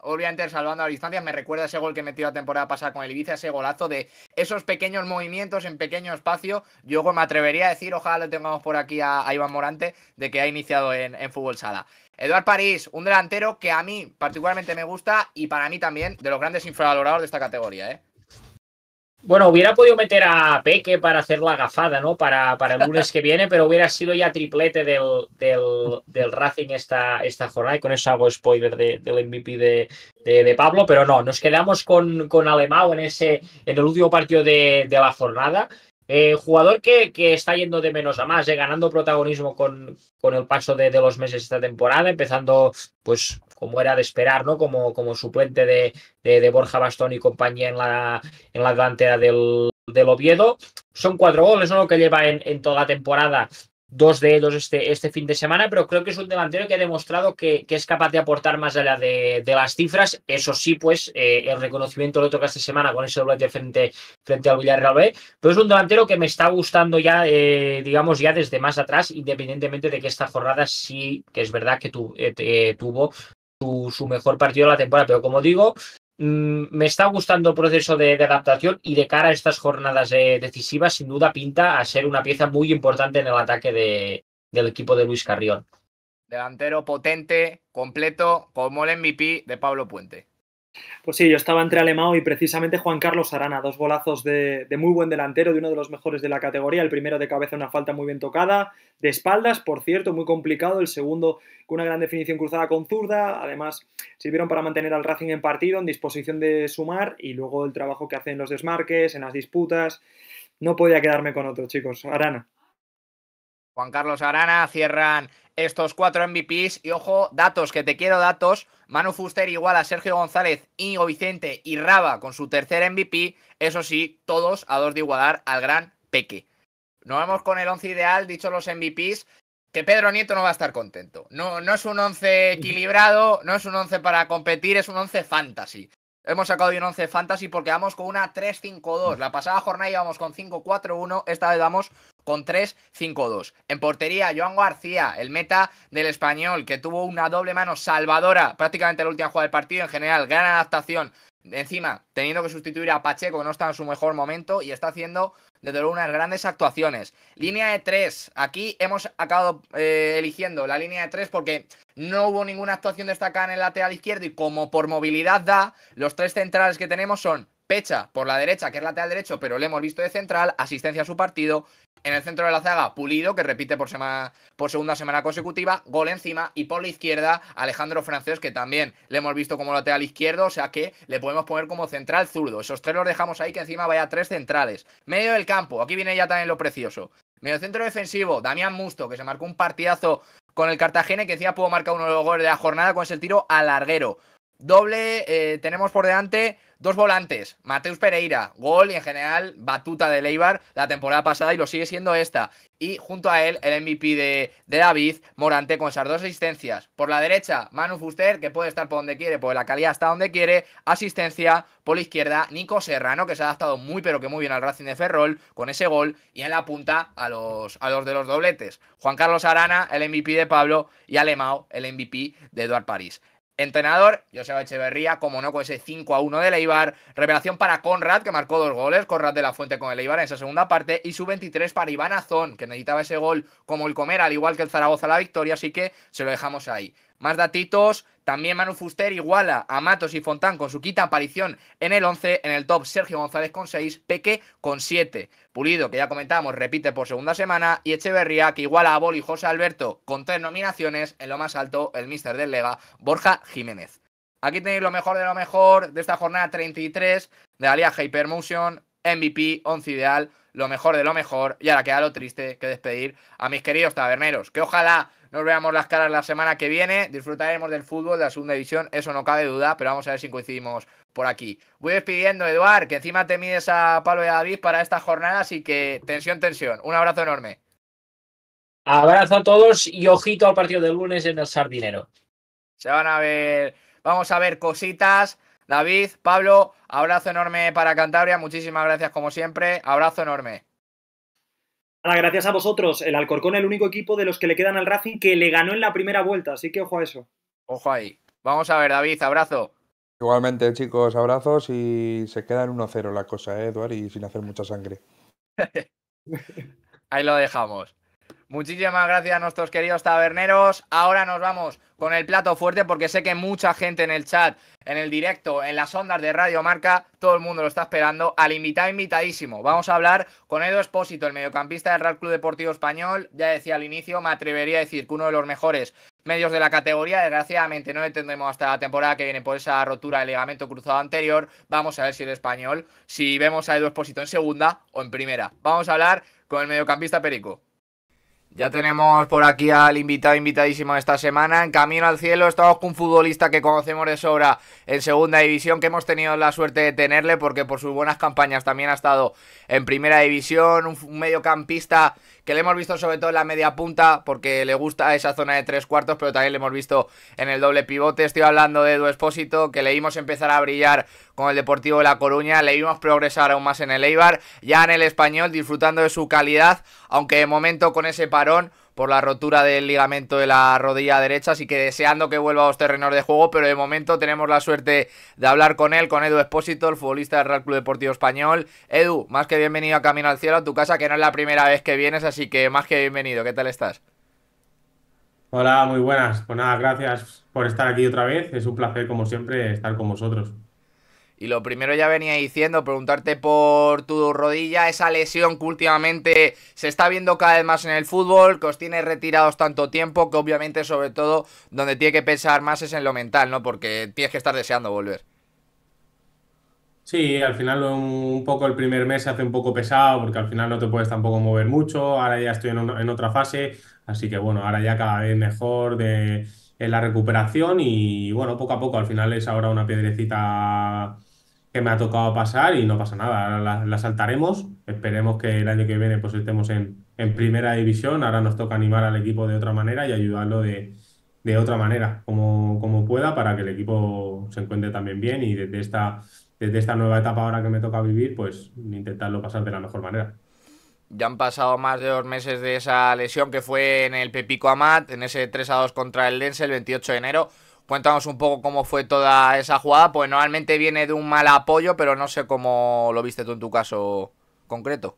obviamente salvando a distancia me recuerda ese gol que metió la temporada pasada con el Ibiza, ese golazo de esos pequeños movimientos en pequeño espacio. Yo me atrevería a decir, ojalá lo tengamos por aquí a, Iván Morante, de que ha iniciado en, en fútbol sala. Eduard París, un delantero que a mí particularmente me gusta y para mí también de los grandes infravalorados de esta categoría, ¿eh? Bueno, hubiera podido meter a Peque para hacer la agafada, ¿no? Para, para, el lunes que viene, pero hubiera sido ya triplete del, del, Racing esta, esta, jornada. Y con eso hago spoiler del MVP de, Pablo, pero no, nos quedamos con, con Alemão en ese, en el último partido de, la jornada. Eh, jugador que, que, está yendo de menos a más, eh, ganando protagonismo con, con el paso de, de, los meses de esta temporada, empezando pues como era de esperar, ¿no? Como, como suplente de, Borja Bastón y compañía en la, en la delantera del, Oviedo. Son cuatro goles, ¿no? Lo que lleva en, toda la temporada dos de ellos este, este fin de semana, pero creo que es un delantero que ha demostrado que, es capaz de aportar más allá de, las cifras. Eso sí, pues eh, el reconocimiento lo toca esta semana con ese doblete frente, frente al Villarreal B, pero es un delantero que me está gustando ya, eh, digamos, ya desde más atrás, independientemente de que esta jornada sí que es verdad que tu, eh, tuvo su, mejor partido de la temporada. Pero como digo, mm, me está gustando el proceso de, adaptación y de cara a estas jornadas eh, decisivas, sin duda pinta a ser una pieza muy importante en el ataque del equipo de Luis Carrión. Delantero potente, completo, como el MVP de Pablo Puente. Pues sí, yo estaba entre Alemão y precisamente Juan Carlos Arana, dos golazos de, muy buen delantero, de uno de los mejores de la categoría. El primero de cabeza, una falta muy bien tocada, de espaldas, por cierto, muy complicado. El segundo con una gran definición cruzada con zurda. Además, sirvieron para mantener al Racing en partido, en disposición de sumar y luego el trabajo que hacen los desmarques, en las disputas. No podía quedarme con otro, chicos. Arana. Juan Carlos Arana cierran estos cuatro MVPs y ojo, datos, que te quiero datos Manu Fuster igual a Sergio González, Íñigo Vicente y Raba con su tercer MVP. Eso sí, todos a dos de igualar al gran Peque. Nos vamos con el once ideal, dicho los MVPs, que Pedro Nieto no va a estar contento. No, no es un once equilibrado, no es un once para competir, es un once fantasy. Hemos sacado un once fantasy porque vamos con una 3-5-2. La pasada jornada íbamos con 5-4-1, esta vez vamos con 3-5-2. En portería, Joan García, el meta del español, que tuvo una doble mano salvadora prácticamente la última jugada del partido en general. Gran adaptación. Encima, teniendo que sustituir a Pacheco, que no está en su mejor momento, y está haciendo desde luego unas grandes actuaciones. Línea de 3. Aquí hemos acabado eh, eligiendo la línea de 3 porque no hubo ninguna actuación destacada en el lateral izquierdo y como por movilidad da, los tres centrales que tenemos son Hecha por la derecha, que es lateral derecho, pero le hemos visto de central, asistencia a su partido. En el centro de la zaga, Pulido, que repite por, semana, por segunda semana consecutiva, gol encima. Y por la izquierda, Alejandro Francés, que también le hemos visto como lateral izquierdo, o sea que le podemos poner como central zurdo. Esos tres los dejamos ahí, que encima vaya tres centrales. Medio del campo, aquí viene ya también lo precioso. Medio centro defensivo, Damián Musto, que se marcó un partidazo con el Cartagena, y que encima pudo marcar uno de los goles de la jornada con ese tiro al larguero. Doble, eh, tenemos por delante dos volantes. Mateus Pereira, gol y en general batuta de Leibar la temporada pasada y lo sigue siendo esta. Y junto a él, el MVP de, David Morante con esas dos asistencias. Por la derecha, Manu Fuster, que puede estar por donde quiere, porque la calidad está donde quiere. Asistencia por la izquierda, Nico Serrano, que se ha adaptado muy pero que muy bien al Racing de Ferrol con ese gol. Y en la punta a los, a los de los dobletes. Juan Carlos Arana, el MVP de Pablo y Alemao, el MVP de Eduard París. Entrenador, Joseba Echeverría, como no, con ese 5 a 1 de Eibar. Revelación para Conrad, que marcó dos goles. Conrad de la Fuente con el Eibar en esa segunda parte. Y su 23 para Iván Azón, que necesitaba ese gol como el comer, al igual que el Zaragoza la victoria. Así que se lo dejamos ahí. Más datitos, también Manu Fuster iguala a Matos y Fontán con su quinta aparición en el 11, en el top Sergio González con 6, Peque con 7, Pulido, que ya comentábamos, repite por segunda semana, y Echeverría, que iguala a Boli y José Alberto con tres nominaciones, en lo más alto el míster del Lega, Borja Jiménez. Aquí tenéis lo mejor de lo mejor de esta jornada 33 de alia Hypermotion, MVP, 11 ideal, lo mejor de lo mejor, y ahora queda lo triste que despedir a mis queridos taberneros, que ojalá nos veamos las caras la semana que viene. Disfrutaremos del fútbol de la segunda división, eso no cabe duda, pero vamos a ver si coincidimos por aquí. Voy despidiendo, Eduard, que encima te mides a Pablo y a David para esta jornada, así que tensión, tensión. Un abrazo enorme. Abrazo a todos y ojito al partido del lunes en el Sardinero. Se van a ver, vamos a ver cositas. David, Pablo, abrazo enorme para Cantabria. Muchísimas gracias como siempre. Abrazo enorme. Ah, gracias a vosotros, el Alcorcón es el único equipo de los que le quedan al Racing que le ganó en la primera vuelta, así que ojo a eso. Ojo ahí. Vamos a ver, David, abrazo. Igualmente, chicos, abrazos y se queda en 1-0 la cosa, ¿eh, Eduard, y sin hacer mucha sangre. ahí lo dejamos. Muchísimas gracias a nuestros queridos taberneros. Ahora nos vamos con el plato fuerte porque sé que mucha gente en el chat, en el directo, en las ondas de Radio Marca, todo el mundo lo está esperando. Al invitado invitadísimo. Vamos a hablar con Edo Espósito, el mediocampista del Real Club Deportivo Español. Ya decía al inicio, me atrevería a decir que uno de los mejores medios de la categoría. Desgraciadamente no entendemos tendremos hasta la temporada que viene por esa rotura del ligamento cruzado anterior. Vamos a ver si el español, si vemos a Edo Espósito en segunda o en primera. Vamos a hablar con el mediocampista Perico. Ya tenemos por aquí al invitado invitadísimo de esta semana. En Camino al Cielo estamos con un futbolista que conocemos de sobra en Segunda División, que hemos tenido la suerte de tenerle porque por sus buenas campañas también ha estado en Primera División, un, mediocampista que le hemos visto sobre todo en la media punta, porque le gusta esa zona de tres cuartos, pero también le hemos visto en el doble pivote. Estoy hablando de Edu Espósito, que vimos empezar a brillar con el Deportivo de La Coruña, le vimos progresar aún más en el Eibar, ya en el español, disfrutando de su calidad, aunque de momento con ese parón por la rotura del ligamento de la rodilla derecha, así que deseando que vuelva a los terrenos de juego, pero de momento tenemos la suerte de hablar con él, con Edu Espósito, el futbolista del Real Club Deportivo Español. Edu, más que bienvenido a Camino al Cielo, a tu casa, que no es la primera vez que vienes, así que más que bienvenido, ¿qué tal estás? Hola, muy buenas. Pues nada, gracias por estar aquí otra vez. Es un placer, como siempre, estar con vosotros. Y lo primero ya venía diciendo, preguntarte por tu rodilla, esa lesión que últimamente se está viendo cada vez más en el fútbol, que os tiene retirados tanto tiempo, que obviamente sobre todo donde tiene que pensar más es en lo mental, ¿no? Porque tienes que estar deseando volver. Sí, al final un, poco el primer mes se hace un poco pesado porque al final no te puedes tampoco mover mucho, ahora ya estoy en, otra fase, así que bueno, ahora ya cada vez mejor de, en la recuperación y bueno, poco a poco al final es ahora una piedrecita que me ha tocado pasar y no pasa nada. Ahora la, saltaremos. Esperemos que el año que viene pues estemos en, en, primera división. Ahora nos toca animar al equipo de otra manera y ayudarlo de, otra manera, como, como, pueda, para que el equipo se encuentre también bien y desde esta, desde esta nueva etapa ahora que me toca vivir, pues intentarlo pasar de la mejor manera. Ya han pasado más de dos meses de esa lesión que fue en el Pepico Amat, en ese 3 a 2 contra el Lens el 28 de enero. Cuéntanos un poco cómo fue toda esa jugada, pues normalmente viene de un mal apoyo, pero no sé cómo lo viste tú en tu caso concreto.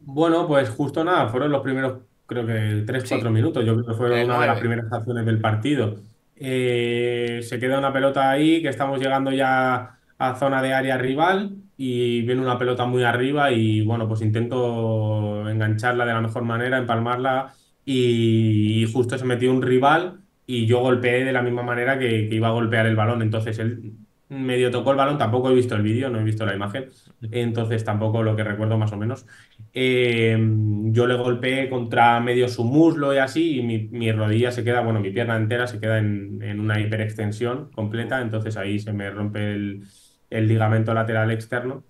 Bueno, pues justo nada, fueron los primeros, creo que 3-4 minutos, yo creo que fue eh, una de las primeras acciones del partido. Eh, se queda una pelota ahí, que estamos llegando ya a zona de área rival y viene una pelota muy arriba y bueno, pues intento engancharla de la mejor manera, empalmarla y justo se metió un rival y yo golpeé de la misma manera que, iba a golpear el balón. Entonces él medio tocó el balón, tampoco he visto el vídeo, no he visto la imagen, entonces tampoco lo que recuerdo más o menos. Eh, yo le golpeé contra medio su muslo y así, y mi, mi rodilla se queda, bueno, mi pierna entera se queda en, en, una hiperextensión completa, entonces ahí se me rompe el, el ligamento lateral externo.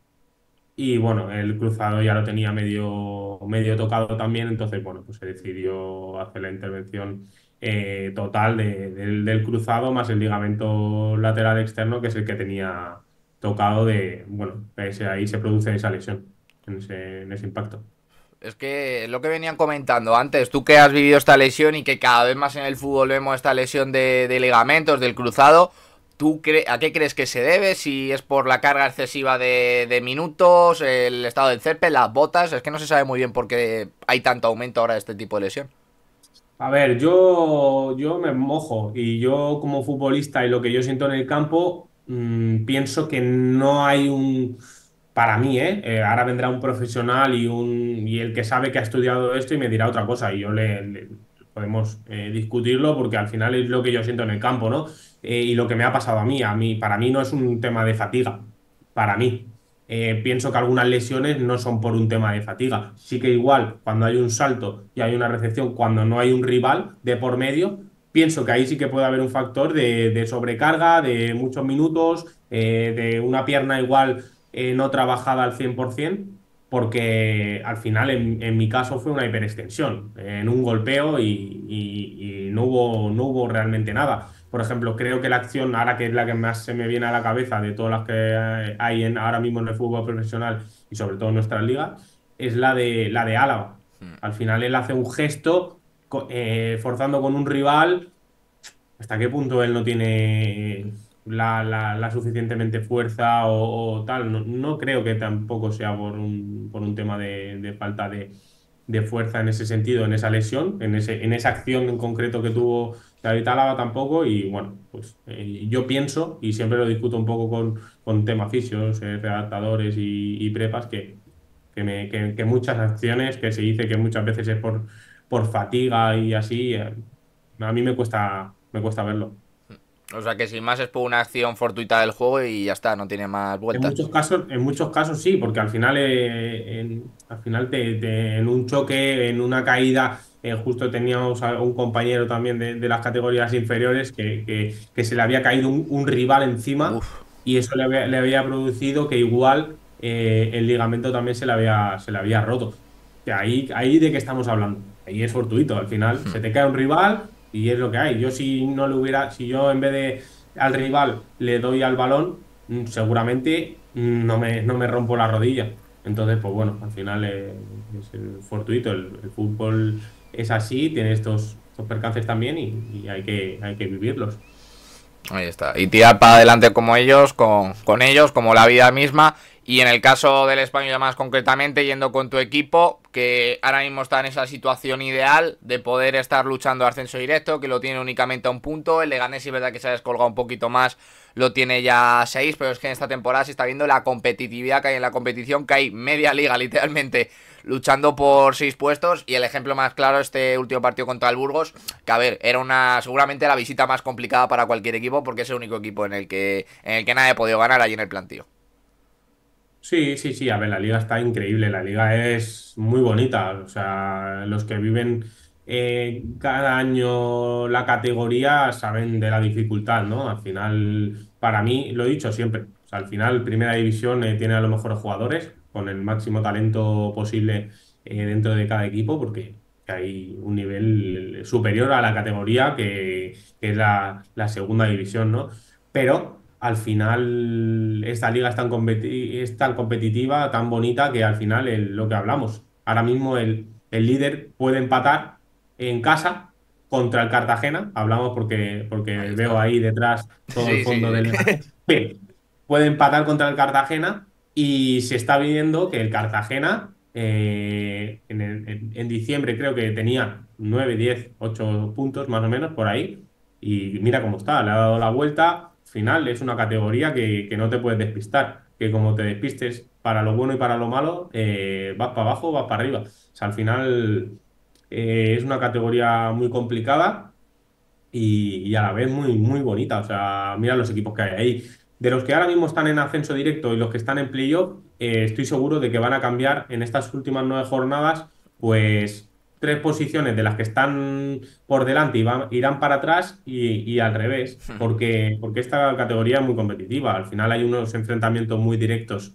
Y bueno, el cruzado ya lo tenía medio, medio tocado también, entonces bueno, pues se decidió hacer la intervención eh, total del, cruzado más el ligamento lateral externo, que es el que tenía tocado de, bueno, ahí se produce esa lesión, en ese, impacto. Es que lo que venían comentando antes, tú que has vivido esta lesión y que cada vez más en el fútbol vemos esta lesión de, ligamentos, del cruzado, ¿tú a qué crees que se debe? Si es por la carga excesiva de, minutos, el estado del césped, las botas, es que no se sabe muy bien por qué hay tanto aumento ahora de este tipo de lesión. A ver, yo, yo me mojo y yo como futbolista y lo que yo siento en el campo, mm, pienso que no hay un... Para mí, ¿eh? ¿eh? ahora vendrá un profesional y, un, y el que sabe que ha estudiado esto y me dirá otra cosa y yo le, podemos eh, discutirlo porque al final es lo que yo siento en el campo, ¿no? Eh, y lo que me ha pasado a mí, a mí, para mí no es un tema de fatiga, para mí eh, pienso que algunas lesiones no son por un tema de fatiga. Sí que igual, cuando hay un salto y hay una recepción, cuando no hay un rival de por medio, pienso que ahí sí que puede haber un factor de, sobrecarga, de muchos minutos, eh, de una pierna igual eh, no trabajada al 100%, porque al final en, mi caso fue una hiperextensión, eh, en un golpeo y, hubo, no hubo realmente nada. Por ejemplo, creo que la acción, ahora que es la que más se me viene a la cabeza de todas las que eh, hay en, ahora mismo en el fútbol profesional y sobre todo en nuestras ligas, es la de, la de Álava. Al final él hace un gesto eh, forzando con un rival. ¿Hasta qué punto él no tiene la, suficientemente fuerza o, tal? No, creo que tampoco sea por un, tema de, falta de, fuerza en ese sentido, en esa lesión, en, en esa acción en concreto que tuvo David lava tampoco, y bueno, pues eh, yo pienso, y siempre lo discuto un poco con, con temas fisios, eh, redactadores y, prepas, que, muchas acciones que se dice que muchas veces es por, por fatiga y así, eh, a mí me cuesta, me cuesta verlo. O sea que sin más es por una acción fortuita del juego y ya está, no tiene más vueltas. En muchos casos, en muchos casos sí, porque al final, al final en un choque, en una caída eh, justo teníamos a un compañero también de, las categorías inferiores que, se le había caído un, rival encima y eso le había, producido que igual eh, el ligamento también se le había, se le había roto. ahí, ahí de qué estamos hablando. Ahí es fortuito. Al final hmm. se te cae un rival y es lo que hay. Yo si no le hubiera, si yo en vez de al rival le doy al balón, mm, seguramente no me, no me rompo la rodilla. Entonces, pues bueno, al final es, fortuito. el fútbol es así, tiene estos, percances también y, hay, que, hay que vivirlos. Ahí está. Y tirar para adelante como ellos, con, con ellos, como la vida misma. Y en el caso del español más concretamente, yendo con tu equipo, que ahora mismo está en esa situación ideal de poder estar luchando ascenso directo, que lo tiene únicamente a un punto. El Leganés, es verdad que se ha descolgado un poquito más, lo tiene ya a seis, pero es que en esta temporada se está viendo la competitividad que hay en la competición, que hay media liga literalmente luchando por seis puestos. Y el ejemplo más claro, este último partido contra el Burgos, que a ver, era una seguramente la visita más complicada para cualquier equipo, porque es el único equipo en el que, nadie ha podido ganar allí en el plantío. Sí, sí, sí, a ver, la liga está increíble, la liga es muy bonita, o sea, los que viven eh, cada año la categoría saben de la dificultad, ¿no? Al final, para mí, lo he dicho siempre, al final Primera División eh, tiene a lo mejor jugadores, con el máximo talento posible eh, dentro de cada equipo, porque hay un nivel superior a la categoría que, es la, segunda división, ¿no? Pero al final esta liga es tan, competitiva, tan bonita, que al final lo que hablamos, ahora mismo el, líder puede empatar en casa contra el Cartagena, hablamos porque, porque veo ahí detrás todo el fondo del... Puede empatar contra el Cartagena y se está viendo que el Cartagena eh, en, diciembre creo que tenía 9, 10, 8 puntos más o menos por ahí. Y mira cómo está, le ha dado la vuelta. Final es una categoría que, no te puedes despistar, que como te despistes para lo bueno y para lo malo, eh, vas para abajo, vas para arriba. O sea, al final eh, es una categoría muy complicada y, a la vez muy, muy bonita. O sea, mira los equipos que hay ahí de los que ahora mismo están en ascenso directo y los que están en playoff, eh, estoy seguro de que van a cambiar en estas últimas nueve jornadas, pues tres posiciones de las que están por delante y van, irán para atrás y, al revés, hmm. porque, porque esta categoría es muy competitiva. Al final hay unos enfrentamientos muy directos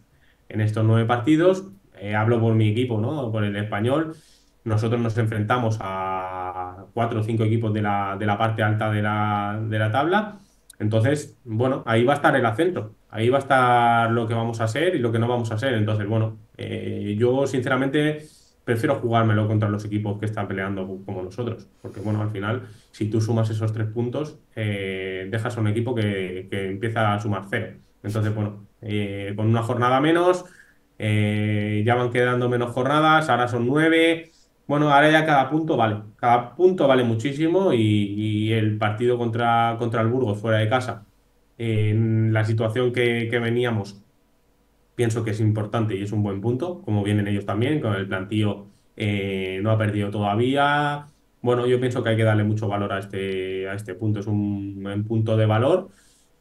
en estos nueve partidos. Eh, hablo por mi equipo, ¿no? Por el español. Nosotros nos enfrentamos a cuatro o cinco equipos de la, de la parte alta de la, de la tabla entonces, bueno, ahí va a estar el acento, ahí va a estar lo que vamos a hacer y lo que no vamos a hacer. Entonces, bueno, eh, yo sinceramente prefiero jugármelo contra los equipos que están peleando como nosotros, porque bueno, al final, si tú sumas esos tres puntos, eh, dejas a un equipo que, empieza a sumar cero. Entonces, bueno, eh, con una jornada menos, ya van quedando menos jornadas, ahora son nueve bueno, ahora ya cada punto vale. Cada punto vale muchísimo y, el partido contra, contra el Burgos fuera de casa, en la situación que, veníamos, pienso que es importante y es un buen punto, como vienen ellos también, con el plantío eh, no ha perdido todavía. Bueno, yo pienso que hay que darle mucho valor a este, a este punto, es un, punto de valor,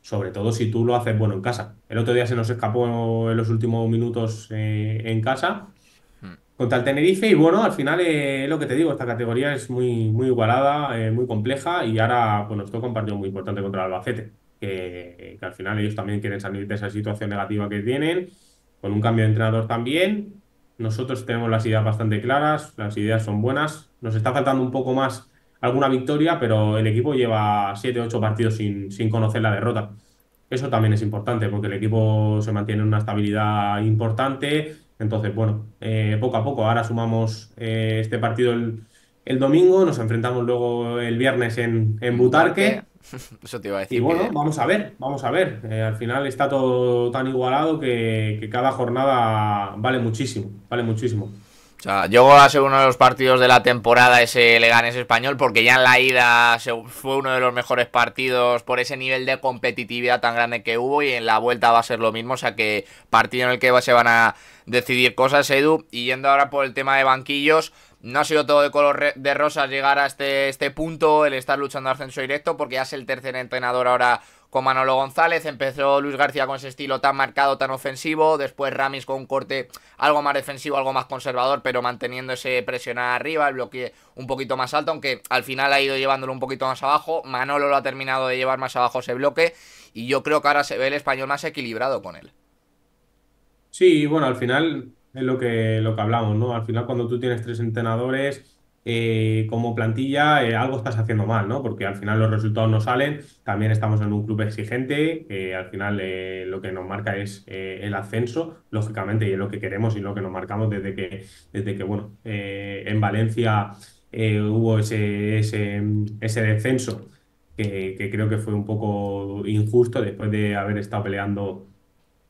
sobre todo si tú lo haces bueno en casa. El otro día se nos escapó en los últimos minutos eh, en casa, contra el Tenerife y bueno, al final eh, lo que te digo, esta categoría es muy, muy igualada, eh, muy compleja y ahora bueno esto un partido muy importante contra el Albacete, que, que, al final ellos también quieren salir de esa situación negativa que tienen, con un cambio de entrenador también. Nosotros tenemos las ideas bastante claras, las ideas son buenas, nos está faltando un poco más alguna victoria, pero el equipo lleva 7, 8 partidos sin, sin conocer la derrota. Eso también es importante porque el equipo se mantiene en una estabilidad importante, entonces, bueno, eh, poco a poco, ahora sumamos eh, este partido el, el, domingo, nos enfrentamos luego el viernes en, en Butarque. Eso te iba a decir. Y bueno, vamos a ver, vamos a ver. Eh, al final está todo tan igualado que cada jornada vale muchísimo, vale muchísimo. O sea, llegó a ser uno de los partidos de la temporada ese Leganés español porque ya en la ida fue uno de los mejores partidos por ese nivel de competitividad tan grande que hubo y en la vuelta va a ser lo mismo, o sea que partido en el que se van a decidir cosas, Edu. Y yendo ahora por el tema de banquillos, no ha sido todo de color de rosas llegar a este, este punto, el estar luchando ascenso directo, porque ya es el tercer entrenador ahora con Manolo González. Empezó Luis García con ese estilo tan marcado, tan ofensivo. Después Ramis con un corte algo más defensivo, algo más conservador, pero manteniendo ese presionar arriba, el bloque un poquito más alto, aunque al final ha ido llevándolo un poquito más abajo. Manolo lo ha terminado de llevar más abajo ese bloque. Y yo creo que ahora se ve el español más equilibrado con él. Sí, bueno, al final es lo que, lo que hablamos, ¿no? Al final, cuando tú tienes tres entrenadores, eh, como plantilla, eh, algo estás haciendo mal, ¿no? Porque al final los resultados no salen. También estamos en un club exigente. Eh, al final eh, lo que nos marca es el ascenso, lógicamente, y es lo que queremos y lo que nos marcamos desde que, desde que bueno, en Valencia hubo ese, ese, ese descenso que, que creo que fue un poco injusto después de haber estado peleando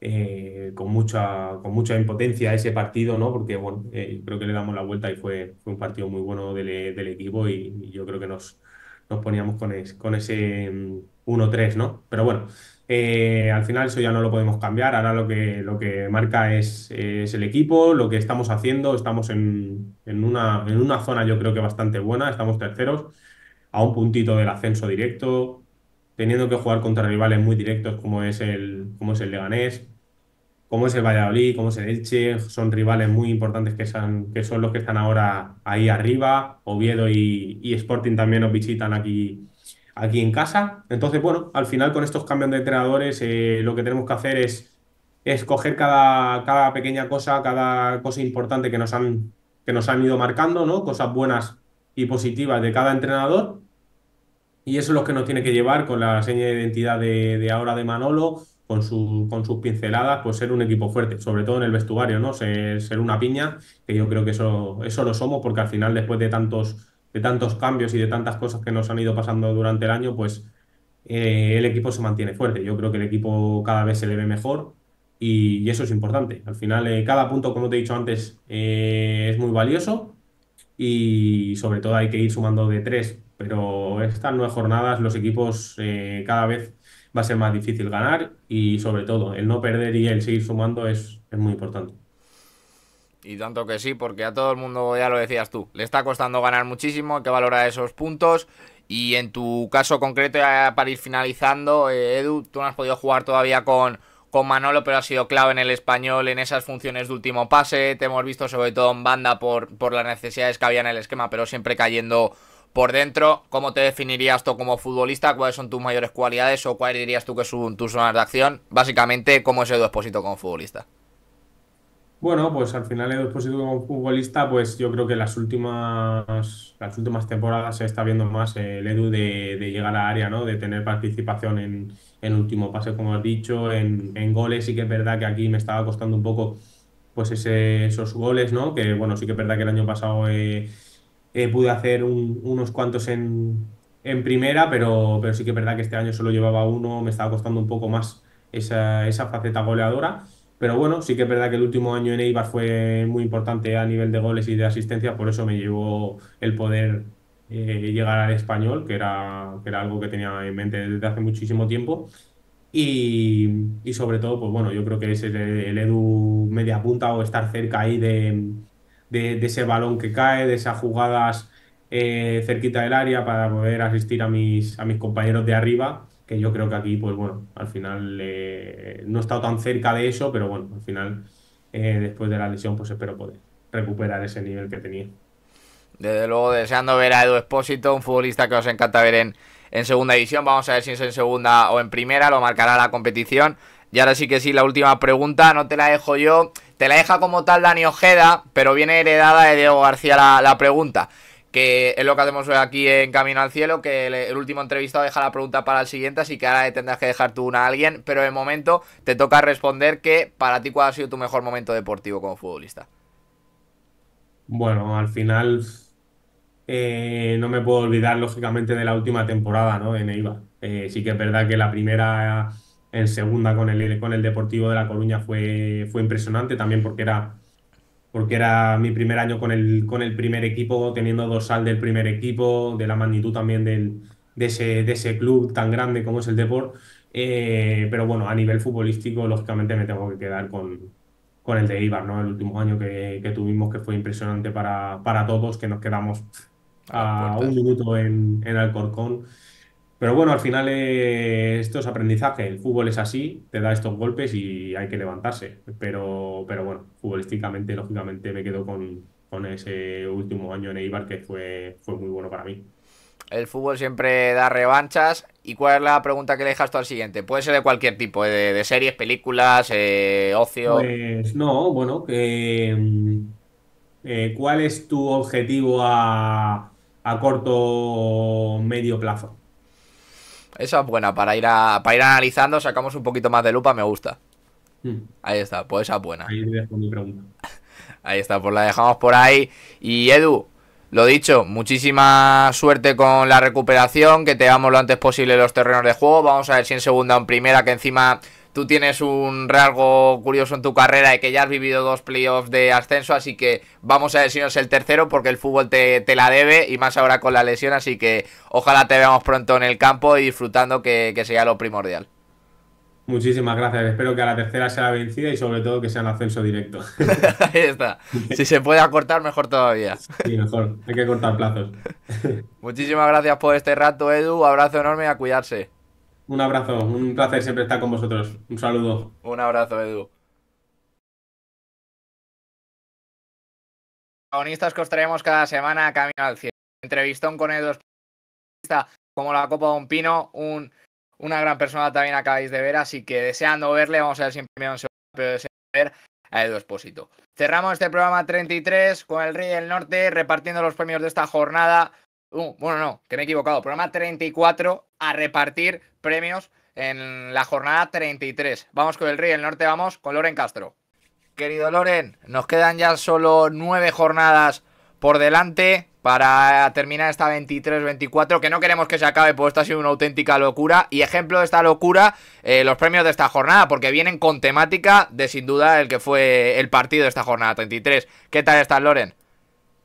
eh, con, mucha, con mucha impotencia ese partido, ¿no? Porque, bueno, eh, creo que le damos la vuelta y fue, fue un partido muy bueno del, del equipo y, yo creo que nos, nos poníamos con, con ese 1-3, mm, ¿no? Pero bueno, eh, al final eso ya no lo podemos cambiar, ahora lo que, lo que marca es, es el equipo, lo que estamos haciendo, estamos en, en, una, en una zona yo creo que bastante buena, estamos terceros, a un puntito del ascenso directo, teniendo que jugar contra rivales muy directos como es el, como es el Leganés, como es el Valladolid, como es el Elche, son rivales muy importantes que son, que son los que están ahora ahí arriba, Oviedo y, Sporting también nos visitan aquí aquí en casa. Entonces, bueno, al final con estos cambios de entrenadores eh, lo que tenemos que hacer es, es coger cada, cada, pequeña cosa, cada cosa importante que nos han, que nos han ido marcando, ¿no? Cosas buenas y positivas de cada entrenador y eso es lo que nos tiene que llevar con la seña de identidad de, ahora de Manolo, con, su, con sus pinceladas, pues ser un equipo fuerte, sobre todo en el vestuario, ¿no? Ser, una piña, que yo creo que eso, eso lo somos, porque al final, después de tantos, de tantos cambios y de tantas cosas que nos han ido pasando durante el año, pues eh, el equipo se mantiene fuerte. Yo creo que el equipo cada vez se le ve mejor y, eso es importante. Al final, eh, cada punto, como te he dicho antes, eh, es muy valioso y sobre todo hay que ir sumando de tres pero estas nueve jornadas los equipos eh, cada vez va a ser más difícil ganar y sobre todo el no perder y el seguir sumando es, muy importante. Y tanto que sí, porque a todo el mundo, ya lo decías tú, le está costando ganar muchísimo, hay que valorar esos puntos. Y en tu caso concreto, para ir finalizando, eh, Edu, tú no has podido jugar todavía con, con Manolo, pero ha sido clave en el español en esas funciones de último pase. Te hemos visto sobre todo en banda por, por las necesidades que había en el esquema, pero siempre cayendo por dentro, ¿cómo te definirías tú como futbolista? ¿Cuáles son tus mayores cualidades o cuáles dirías tú que son tus zonas de acción? Básicamente, ¿cómo es Edu expósito como futbolista? Bueno, pues al final Edu expósito como futbolista, pues yo creo que las últimas, las últimas temporadas se está viendo más el Edu de, llegar a área, ¿no? De tener participación en, último pase, como has dicho, en, goles. Sí que es verdad que aquí me estaba costando un poco pues esos goles, ¿no? Que bueno, sí que es verdad que el año pasado... Eh, eh, pude hacer unos cuantos en, primera, pero, pero sí que es verdad que este año solo llevaba uno, me estaba costando un poco más esa, esa faceta goleadora. Pero bueno, sí que es verdad que el último año en Eibar fue muy importante a nivel de goles y de asistencia, por eso me llevó el poder eh, llegar al español, que era, que era algo que tenía en mente desde hace muchísimo tiempo. Y, y sobre todo, pues bueno, yo creo que es el Edu media punta o estar cerca ahí de, de, ese balón que cae, de esas jugadas eh, cerquita del área para poder asistir a mis, a mis compañeros de arriba, que yo creo que aquí, pues bueno, al final eh, no he estado tan cerca de eso, pero bueno, al final, eh, después de la lesión, pues espero poder recuperar ese nivel que tenía. Desde luego, deseando ver a Edu Espósito, un futbolista que os encanta ver en, en segunda división. Vamos a ver si es en segunda o en primera, lo marcará la competición. Y ahora sí que sí, la última pregunta, no te la dejo yo te la deja como tal Dani Ojeda, pero viene heredada de Diego García la, pregunta que es lo que hacemos hoy aquí en Camino al Cielo, que el, último entrevistado deja la pregunta para el siguiente, así que ahora tendrás que dejar tú una a alguien, pero de momento te toca responder que para ti cuál ha sido tu mejor momento deportivo como futbolista. Bueno, al final eh, no me puedo olvidar, lógicamente, de la última temporada ¿no? en Eibar. Eh, sí que es verdad que la primera en segunda con el, con el Deportivo de La Coruña fue, fue impresionante también porque era, porque era mi primer año con el, con el primer equipo, teniendo dorsal del primer equipo, de la magnitud también del, de, ese, de ese club tan grande como es el Deport. Eh, pero bueno, a nivel futbolístico, lógicamente me tengo que quedar con, con el de Ibar, ¿no? El último año que, que tuvimos, que fue impresionante para, para todos, que nos quedamos a un minuto en, en Alcorcón pero bueno, al final eh, esto es aprendizaje. El fútbol es así, te da estos golpes y hay que levantarse. Pero, pero bueno, futbolísticamente, lógicamente, me quedo con, ese último año en Eibar que fue, fue muy bueno para mí. El fútbol siempre da revanchas. ¿Y cuál es la pregunta que dejas tú al siguiente? Puede ser de cualquier tipo, ¿eh? de, series, películas, eh, ocio. Pues, no, bueno, mm, ¿cuál es tu objetivo a, a corto o medio plazo? esa es buena. Para ir, a, para ir analizando, sacamos un poquito más de lupa, me gusta. Hmm. Ahí está, pues esa es buena. Ahí está, pues la dejamos por ahí. Y Edu, lo dicho, muchísima suerte con la recuperación, que te damos lo antes posible los terrenos de juego. Vamos a ver si en segunda o en primera, que encima tú tienes un rasgo curioso en tu carrera y que ya has vivido dos playoffs de ascenso, así que vamos a decirnos el tercero porque el fútbol te, la debe y más ahora con la lesión, así que ojalá te veamos pronto en el campo y disfrutando que, sea lo primordial. Muchísimas gracias. Espero que a la tercera sea la vencida y sobre todo que sea un ascenso directo. Ahí está. Si se puede acortar, mejor todavía. Sí, mejor. Hay que cortar plazos. Muchísimas gracias por este rato, Edu. Abrazo enorme y a cuidarse. Un abrazo, un placer siempre estar con vosotros. Un saludo. Un abrazo, Edu. Protagonistas que os traemos cada semana a camino al cielo. Entrevistón con Edu, como la Copa de un Pino, un, una gran persona también acabáis de ver, así que deseando verle, vamos a ver siempre en segundo pero deseando ver a Edu Espósito. Cerramos este programa 33 con el Rey del Norte repartiendo los premios de esta jornada. Uh, bueno, no, que me he equivocado. Programa 34 a repartir premios en la jornada 33. Vamos con el Rey del Norte, vamos con Loren Castro. Querido Loren, nos quedan ya solo nueve jornadas por delante para terminar esta 23-24, que no queremos que se acabe, pues esto ha sido una auténtica locura. Y ejemplo de esta locura, eh, los premios de esta jornada, porque vienen con temática de sin duda el que fue el partido de esta jornada 33. ¿Qué tal estás, Loren?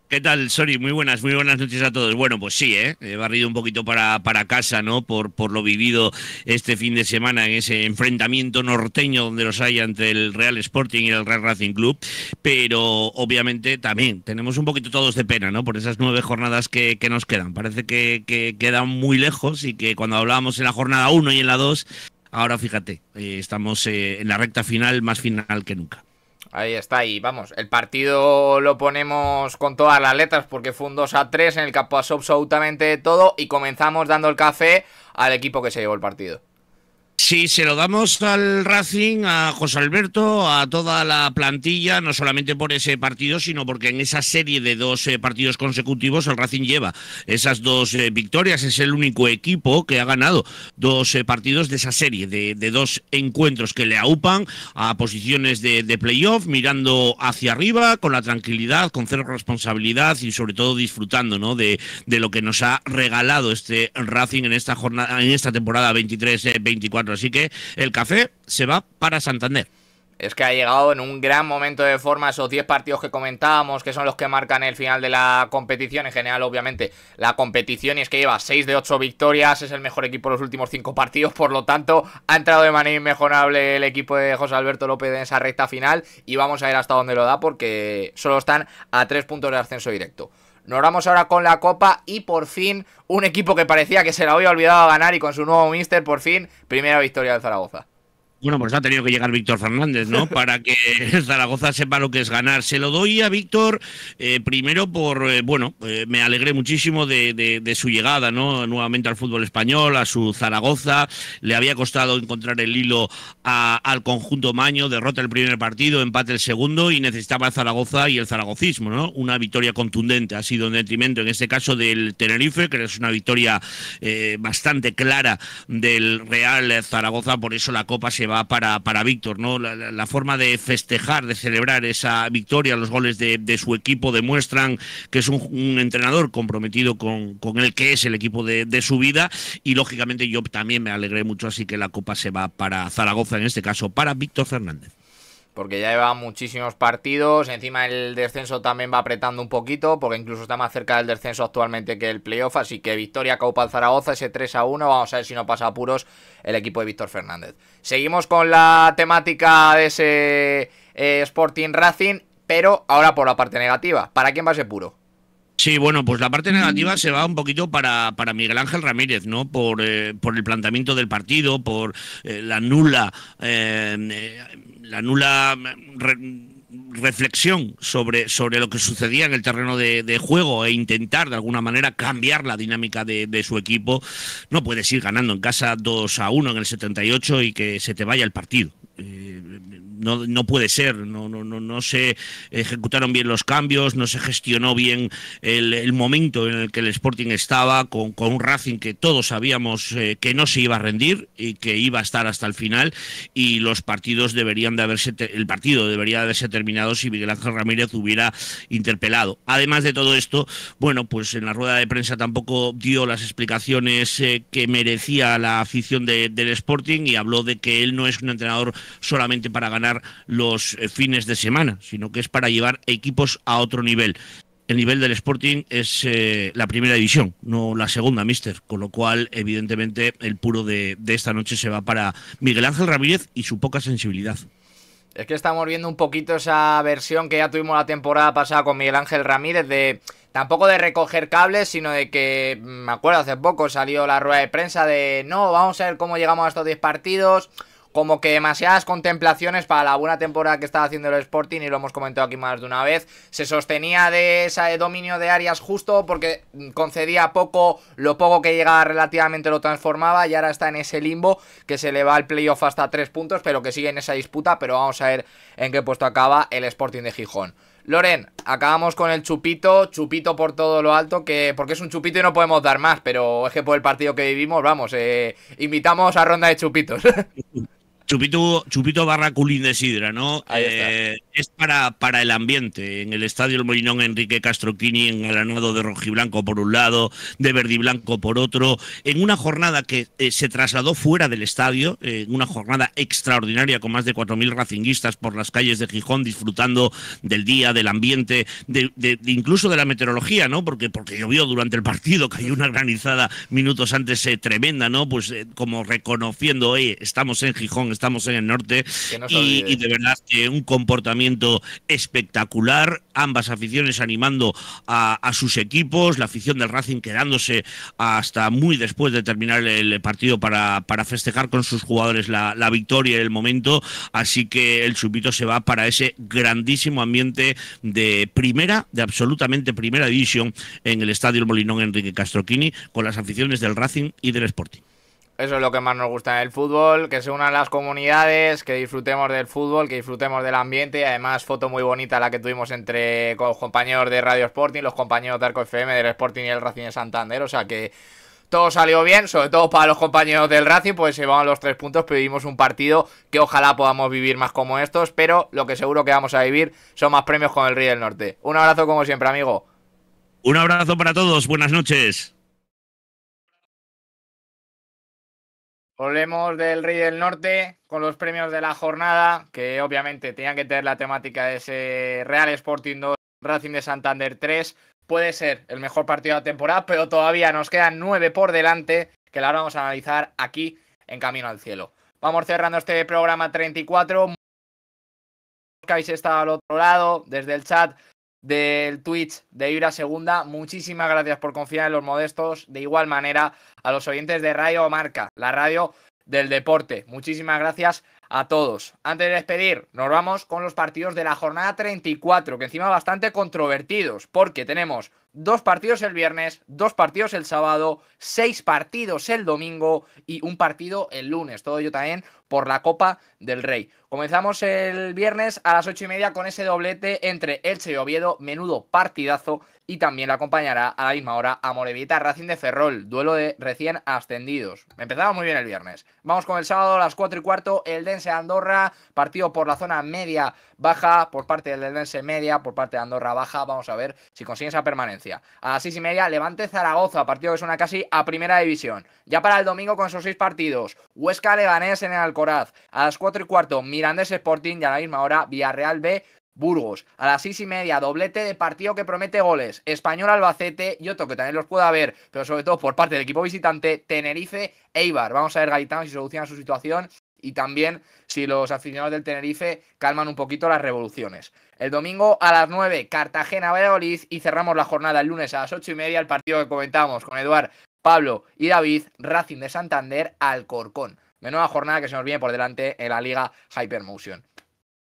¿Qué tal, Sori? Muy buenas, muy buenas noches a todos. Bueno, pues sí, ¿eh? he barrido un poquito para, para casa, ¿no? Por, por lo vivido este fin de semana en ese enfrentamiento norteño donde los hay entre el Real Sporting y el Real Racing Club. Pero obviamente también tenemos un poquito todos de pena, ¿no? Por esas nueve jornadas que, nos quedan. Parece que, quedan muy lejos y que cuando hablábamos en la jornada uno y en la dos, ahora fíjate, eh, estamos eh, en la recta final, más final que nunca. Ahí está, y vamos, el partido lo ponemos con todas las letras porque fue un 2 a 3 en el que pasó absolutamente todo y comenzamos dando el café al equipo que se llevó el partido. Sí, se lo damos al Racing, a José Alberto, a toda la plantilla, no solamente por ese partido, sino porque en esa serie de dos eh, partidos consecutivos el Racing lleva esas dos eh, victorias. Es el único equipo que ha ganado dos eh, partidos de esa serie, de, dos encuentros que le aupan a posiciones de, playoff, mirando hacia arriba, con la tranquilidad, con cero responsabilidad y sobre todo disfrutando ¿no? de, de lo que nos ha regalado este Racing en esta jornada, en esta temporada 23-24 Así que el café se va para Santander. Es que ha llegado en un gran momento de forma esos 10 partidos que comentábamos, que son los que marcan el final de la competición. En general, obviamente, la competición y es que lleva 6 de 8 victorias, es el mejor equipo de los últimos 5 partidos, por lo tanto, ha entrado de manera inmejorable el equipo de José Alberto López en esa recta final y vamos a ver hasta dónde lo da porque solo están a 3 puntos de ascenso directo. Nos vamos ahora con la Copa y por fin un equipo que parecía que se la había olvidado ganar y con su nuevo mister, por fin, primera victoria del Zaragoza. Bueno, pues ha tenido que llegar Víctor Fernández, ¿no? Para que Zaragoza sepa lo que es ganar. Se lo doy a Víctor eh, primero por, eh, bueno, eh, me alegré muchísimo de, su llegada, ¿no? Nuevamente al fútbol español, a su Zaragoza. Le había costado encontrar el hilo al conjunto Maño, derrota el primer partido, empate el segundo y necesitaba Zaragoza y el zaragocismo, ¿no? Una victoria contundente, ha sido en detrimento en este caso del Tenerife, que es una victoria bastante clara del Real Zaragoza, por eso la Copa se va va para, para Víctor, ¿no? La, forma de festejar, de celebrar esa victoria, los goles de, de su equipo demuestran que es un, un entrenador comprometido con, con, el que es el equipo de, de, su vida y lógicamente yo también me alegré mucho, así que la copa se va para Zaragoza, en este caso para Víctor Fernández porque ya lleva muchísimos partidos, encima el descenso también va apretando un poquito, porque incluso está más cerca del descenso actualmente que el playoff, así que victoria Caupal Zaragoza, ese 3 a 1, vamos a ver si no pasa a puros el equipo de Víctor Fernández. Seguimos con la temática de ese eh, Sporting Racing, pero ahora por la parte negativa, ¿para quién va ser puro? Sí, bueno, pues la parte negativa se va un poquito para, Miguel Ángel Ramírez, ¿no? Eh, por, el planteamiento del partido, por eh, la nula la nula mm, mm, reflexión sobre, sobre lo que sucedía en el terreno de, juego e intentar de alguna manera cambiar la dinámica de, de, su equipo. No puedes ir ganando en casa 2 a 1 en el 78 y que se te vaya el partido no, puede ser, no, no, no, no se ejecutaron bien los cambios, no se gestionó bien el, momento en el que el Sporting estaba, con, un Racing que todos sabíamos eh, que no se iba a rendir y que iba a estar hasta el final, y los partidos deberían de haberse, el partido debería de haberse terminado si Miguel Ángel Ramírez hubiera interpelado. Además de todo esto, bueno, pues en la rueda de prensa tampoco dio las explicaciones eh, que merecía la afición del Sporting y habló de que él no es un entrenador solamente para ganar los eh, fines de semana, sino que es para llevar equipos a otro nivel. El nivel del Sporting es eh, la primera división, no la segunda, mister. Con lo cual, evidentemente, el puro de, de esta noche se va para Miguel Ángel Ramírez y su poca sensibilidad. Es que estamos viendo un poquito esa versión que ya tuvimos la temporada pasada con Miguel Ángel Ramírez de tampoco de recoger cables, sino de que, mm, me acuerdo, hace poco salió la rueda de prensa de, no, vamos a ver cómo llegamos a estos 10 partidos, como que demasiadas contemplaciones para la buena temporada que estaba haciendo el Sporting y lo hemos comentado aquí más de una vez. Se sostenía de ese dominio de áreas justo porque concedía poco, lo poco que llegaba relativamente lo transformaba y ahora está en ese limbo que se le va al playoff hasta tres puntos, pero que sigue en esa disputa, pero vamos a ver en qué puesto acaba el Sporting de Gijón. Loren, acabamos con el chupito, chupito por todo lo alto, que porque es un chupito y no podemos dar más, pero es que por el partido que vivimos, vamos, eh, invitamos a ronda de chupitos. Chupito, Chupito barra de sidra, ¿no? Eh, es para, para el ambiente. En el Estadio El Molinón, Enrique Castroquini anado de rojiblanco por un lado, de verdiblanco por otro. En una jornada que eh, se trasladó fuera del estadio, eh, en una jornada extraordinaria con más de 4.000 racinguistas por las calles de Gijón disfrutando del día, del ambiente, de, incluso de la meteorología, ¿no? Porque, porque llovió durante el partido, cayó una granizada minutos antes tremenda, ¿no? Pues como reconociendo, estamos en Gijón, estamos en el norte y, de verdad que un comportamiento espectacular, ambas aficiones animando a, sus equipos, la afición del Racing quedándose hasta muy después de terminar el partido para, para festejar con sus jugadores la, victoria y el momento, así que el chupito se va para ese grandísimo ambiente de primera, de absolutamente primera división en el Estadio Molinón Enrique Castroquini con las aficiones del Racing y del Sporting. Eso es lo que más nos gusta del fútbol, que se unan las comunidades, que disfrutemos del fútbol, que disfrutemos del ambiente. Y además, foto muy bonita la que tuvimos entre los compañeros de Radio Sporting, los compañeros de Arco FM, del Sporting y el Racing de Santander. O sea que todo salió bien, sobre todo para los compañeros del Racing, pues se van los tres puntos, pero un partido que ojalá podamos vivir más como estos, pero lo que seguro que vamos a vivir son más premios con el Río del Norte. Un abrazo como siempre, amigo. Un abrazo para todos, buenas noches. Volvemos del Rey del Norte con los premios de la jornada, que obviamente tenían que tener la temática de ese Real Sporting 2, Racing de Santander 3. Puede ser el mejor partido de la temporada, pero todavía nos quedan nueve por delante, que la vamos a analizar aquí en Camino al Cielo. Vamos cerrando este programa 34. Que habéis estado al otro lado, desde el chat del Twitch de Ibra Segunda. Muchísimas gracias por confiar en los modestos. De igual manera, a los oyentes de Radio Marca, la radio del deporte. Muchísimas gracias a todos. Antes de despedir, nos vamos con los partidos de la jornada 34, que encima bastante controvertidos, porque tenemos dos partidos el viernes, dos partidos el sábado, seis partidos el domingo y un partido el lunes. Todo ello también por la Copa del Rey. Comenzamos el viernes a las ocho y media con ese doblete entre Elche y Oviedo, menudo partidazo. Y también la acompañará a la misma hora a Morevita Racing de Ferrol, duelo de recién ascendidos. Empezamos muy bien el viernes. Vamos con el sábado a las cuatro y cuarto, el Dense Andorra, partido por la zona media baja, por parte del Dense media, por parte de Andorra baja. Vamos a ver si consigue esa permanencia. A las seis y media, Levante Zaragoza, partido que suena casi a primera división. Ya para el domingo con esos seis partidos, Huesca Leganés en el Alcoraz. A las 4 y cuarto, Mirandés Sporting ya a la misma hora, Villarreal B. Burgos, a las seis y media, doblete de partido que promete goles. Español Albacete, y otro que también los pueda ver, pero sobre todo por parte del equipo visitante, Tenerife Eibar. Vamos a ver Gaitán si soluciona su situación y también si los aficionados del Tenerife calman un poquito las revoluciones. El domingo a las 9, Cartagena-Valladolid y cerramos la jornada el lunes a las 8 y media, el partido que comentamos con Eduard, Pablo y David, Racing de Santander, al Alcorcón. Menuda jornada que se nos viene por delante en la Liga Hypermotion.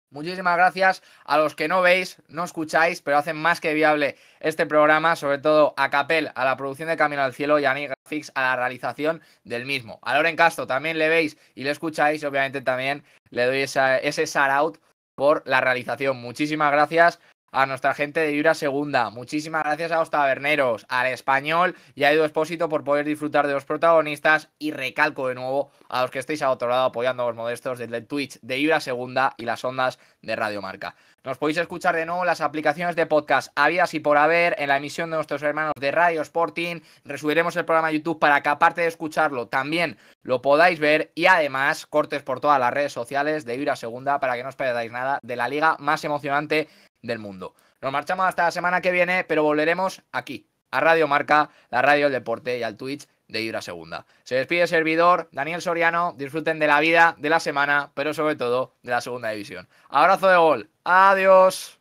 Muchísimas gracias a los que no veis, no escucháis, pero hacen más que viable este programa, sobre todo a Capel, a la producción de Camino al Cielo y a Nick Graphics, a la realización del mismo. A Loren Castro también le veis y le escucháis, obviamente también le doy ese shout out por la realización. Muchísimas gracias a nuestra gente de Iura Segunda. Muchísimas gracias a los taberneros, al español y a Edu Espósito por poder disfrutar de los protagonistas. Y recalco de nuevo a los que estáis a otro lado apoyando a los modestos desde el Twitch de Iura Segunda y las ondas de Radio Marca. Nos podéis escuchar de nuevo en las aplicaciones de podcast habidas y por haber en la emisión de nuestros hermanos de Radio Sporting. Resubiremos el programa YouTube para que, aparte de escucharlo, también lo podáis ver y además cortes por todas las redes sociales de Iura Segunda para que no os perdáis nada de la liga más emocionante del mundo. Nos marchamos hasta la semana que viene, pero volveremos aquí, a Radio Marca, la radio del deporte y al Twitch de Ibra Segunda. Se despide el servidor, Daniel Soriano, disfruten de la vida, de la semana, pero sobre todo de la segunda división. Abrazo de gol, adiós.